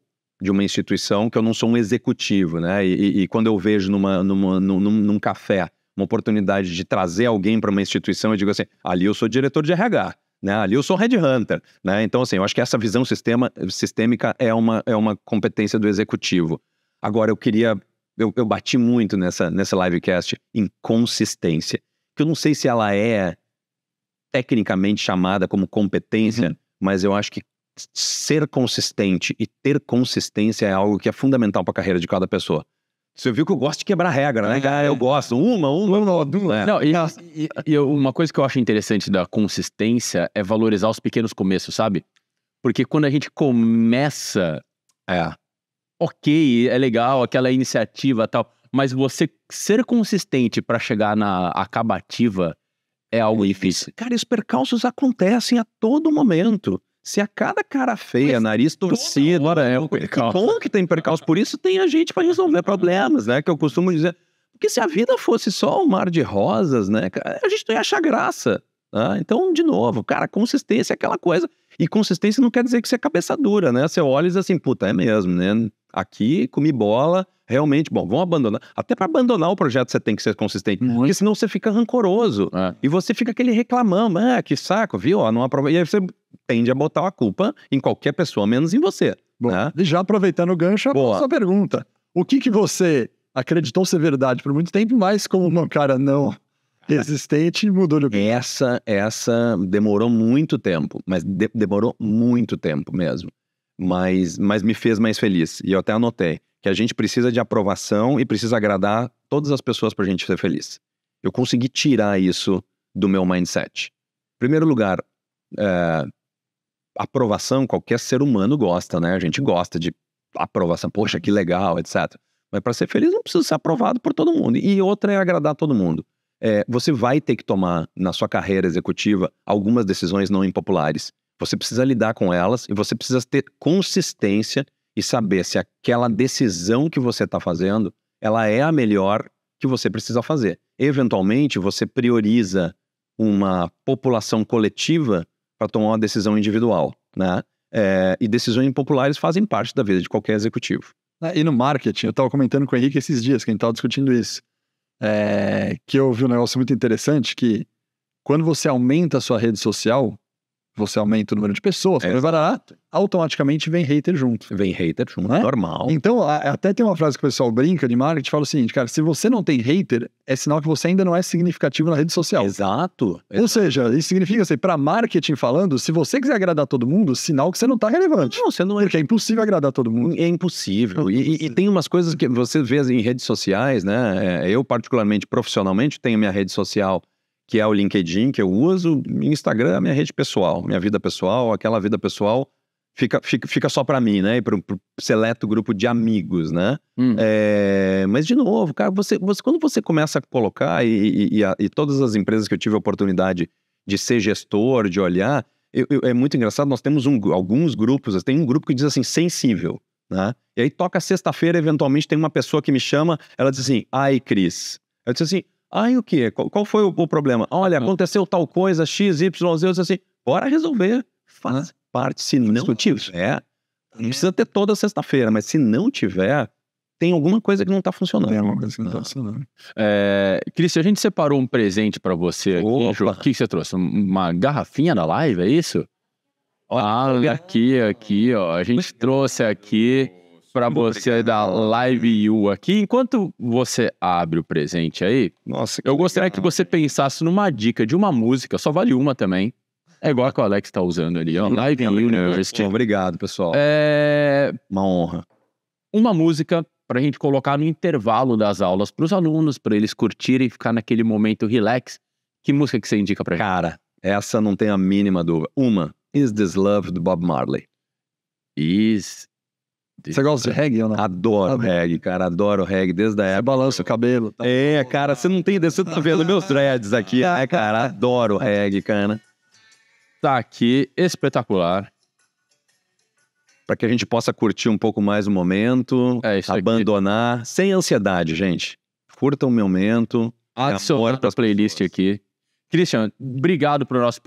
de uma instituição que eu não sou um executivo, né? E, e quando eu vejo numa, numa, num, num, café uma oportunidade de trazer alguém para uma instituição, eu digo assim: ali eu sou diretor de RH, né? Ali eu sou headhunter, hunter, né? Então assim, eu acho que essa visão sistema, sistêmica é uma é uma competência do executivo. Agora eu queria eu, eu bati muito nessa nessa livecast em consistência, que eu não sei se ela é tecnicamente chamada como competência, uhum. mas eu acho que ser consistente e ter consistência é algo que é fundamental para a carreira de cada pessoa. Você viu que eu gosto de quebrar regra, né? Ah, é. eu gosto. Uma, uma, uma. uma é. Não, tá. e, e, e, uma coisa que eu acho interessante da consistência é valorizar os pequenos começos, sabe? Porque quando a gente começa. É. Ok, é legal, aquela iniciativa tal. Mas você ser consistente para chegar na acabativa é algo é difícil. Cara, os percalços acontecem a todo momento. Se a cada cara feia, Mas nariz torcido, hora é um percalço. Que bom que tem percalço, por isso tem a gente para resolver problemas, né? Que eu costumo dizer. Porque se a vida fosse só um mar de rosas, né? A gente não ia achar graça. Né? Então, de novo, cara, consistência é aquela coisa. E consistência não quer dizer que você é cabeça dura, né? Você olha e diz assim, puta, é mesmo, né? Aqui comi bola, realmente, bom, vão abandonar. Até para abandonar o projeto você tem que ser consistente, Muito. porque senão você fica rancoroso. É. E você fica aquele reclamando, ah, que saco, viu? não aprova... E aí você tende a botar a culpa em qualquer pessoa, menos em você. Bom, né? E já aproveitando o gancho, Boa. a sua pergunta. O que, que você acreditou ser verdade por muito tempo, mas como um cara não resistente *laughs* é. mudou de opinião? Essa, essa demorou muito tempo, mas de demorou muito tempo mesmo mas, mas me fez mais feliz. E eu até anotei que a gente precisa de aprovação e precisa agradar todas as pessoas para a gente ser feliz. Eu consegui tirar isso do meu mindset. Em primeiro lugar, é, aprovação qualquer ser humano gosta, né? A gente gosta de aprovação, poxa, que legal, etc. Mas para ser feliz não precisa ser aprovado por todo mundo. E outra é agradar todo mundo. É, você vai ter que tomar na sua carreira executiva algumas decisões não impopulares. Você precisa lidar com elas e você precisa ter consistência e saber se aquela decisão que você está fazendo ela é a melhor que você precisa fazer. Eventualmente, você prioriza uma população coletiva para tomar uma decisão individual, né? É, e decisões impopulares fazem parte da vida de qualquer executivo. É, e no marketing, eu estava comentando com o Henrique esses dias, que a gente estava discutindo isso, é, que eu vi um negócio muito interessante, que quando você aumenta a sua rede social, você aumenta o número de pessoas, é. barato, automaticamente vem hater junto. Vem hater junto, né? normal. Então, até tem uma frase que o pessoal brinca de marketing, fala o seguinte, cara, se você não tem hater, é sinal que você ainda não é significativo na rede social. Exato. Ou exato. seja, isso significa assim, para marketing falando, se você quiser agradar todo mundo, sinal que você não tá relevante. Não, você não é. Porque é impossível agradar todo mundo. É impossível. É e, e tem umas coisas que você vê assim, em redes sociais, né? É, eu, particularmente, profissionalmente, tenho minha rede social que é o LinkedIn que eu uso, Instagram é minha rede pessoal, minha vida pessoal, aquela vida pessoal fica, fica, fica só para mim, né? E para um seleto grupo de amigos, né? Hum. É, mas, de novo, cara, você, você, quando você começa a colocar, e, e, e, a, e, todas as empresas que eu tive a oportunidade de ser gestor, de olhar, eu, eu, é muito engraçado, nós temos um, alguns grupos, tem um grupo que diz assim, sensível, né? E aí toca sexta-feira, eventualmente tem uma pessoa que me chama, ela diz assim, ai, Cris. Eu disse assim, ah, e o quê? Qual, qual foi o, o, problema? Olha, ah. aconteceu tal coisa, X, Y, Z, assim, bora resolver. Faz parte, se não tiver. É. Não precisa ter toda sexta-feira, mas se não tiver, tem alguma coisa que não está funcionando. Tem alguma coisa que não está ah. funcionando. É, Cris, a gente separou um presente para você aqui, O que você trouxe? Uma garrafinha da live, é isso? Olha, ah, aqui, aqui, ó. A gente trouxe aqui para você da Live U aqui. Enquanto você abre o presente aí, Nossa, eu gostaria legal. que você pensasse numa dica de uma música, só vale uma também. É igual a que o Alex está usando ali, ó. Live é University. Obrigado, pessoal. É. Uma honra. Uma música para a gente colocar no intervalo das aulas para os alunos, para eles curtirem e ficar naquele momento relax. Que música que você indica para gente? Cara, essa não tem a mínima dúvida. Uma, Is This Love, do Bob Marley. Is você gosta de reggae ou não? Adoro, adoro. reggae, cara. Adoro reggae desde a época. Você balança o cabelo. Tá é, bom. cara, você não tem ideia. Você tá vendo meus dreads aqui. É, cara, adoro reggae, cara. Tá aqui, espetacular. Para que a gente possa curtir um pouco mais o momento, é abandonar, aqui. sem ansiedade, gente. Curtam o momento. É Adiciona pra playlist pessoas. aqui. Christian, obrigado pelo nosso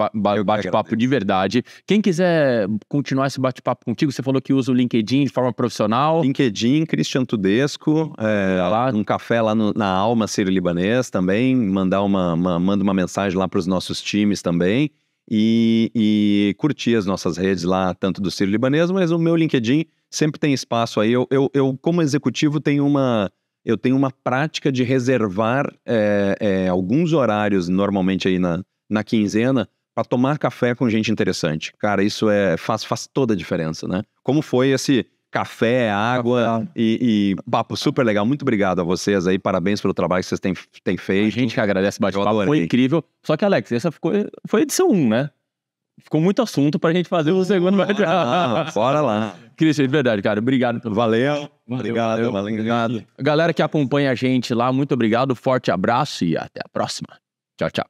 bate-papo de verdade. Quem quiser continuar esse bate-papo contigo, você falou que usa o LinkedIn de forma profissional. LinkedIn, Christian Tudesco, é, lá, um café lá no, na Alma Ciro libanês também, mandar uma, uma, manda uma mensagem lá para os nossos times também. E, e, curtir as nossas redes lá, tanto do Ciro Libanês, mas o meu LinkedIn sempre tem espaço aí. Eu, eu, eu como executivo, tenho uma eu tenho uma prática de reservar é, é, alguns horários, normalmente aí na, na quinzena, para tomar café com gente interessante. Cara, isso é faz, faz toda a diferença, né? Como foi esse café, água e, e, papo super legal. Muito obrigado a vocês aí, parabéns pelo trabalho que vocês têm, têm feito. A gente que agradece bastante, bate-papo, foi incrível. Só que, Alex, essa ficou, foi edição 1, né? Ficou muito assunto pra gente fazer o segundo vai ah, ah, ah, Bora lá. Christian, de verdade, cara. Obrigado pelo. Valeu. valeu obrigado, valeu. valeu. Obrigado. A galera que acompanha a gente lá, muito obrigado. Forte abraço e até a próxima. Tchau, tchau.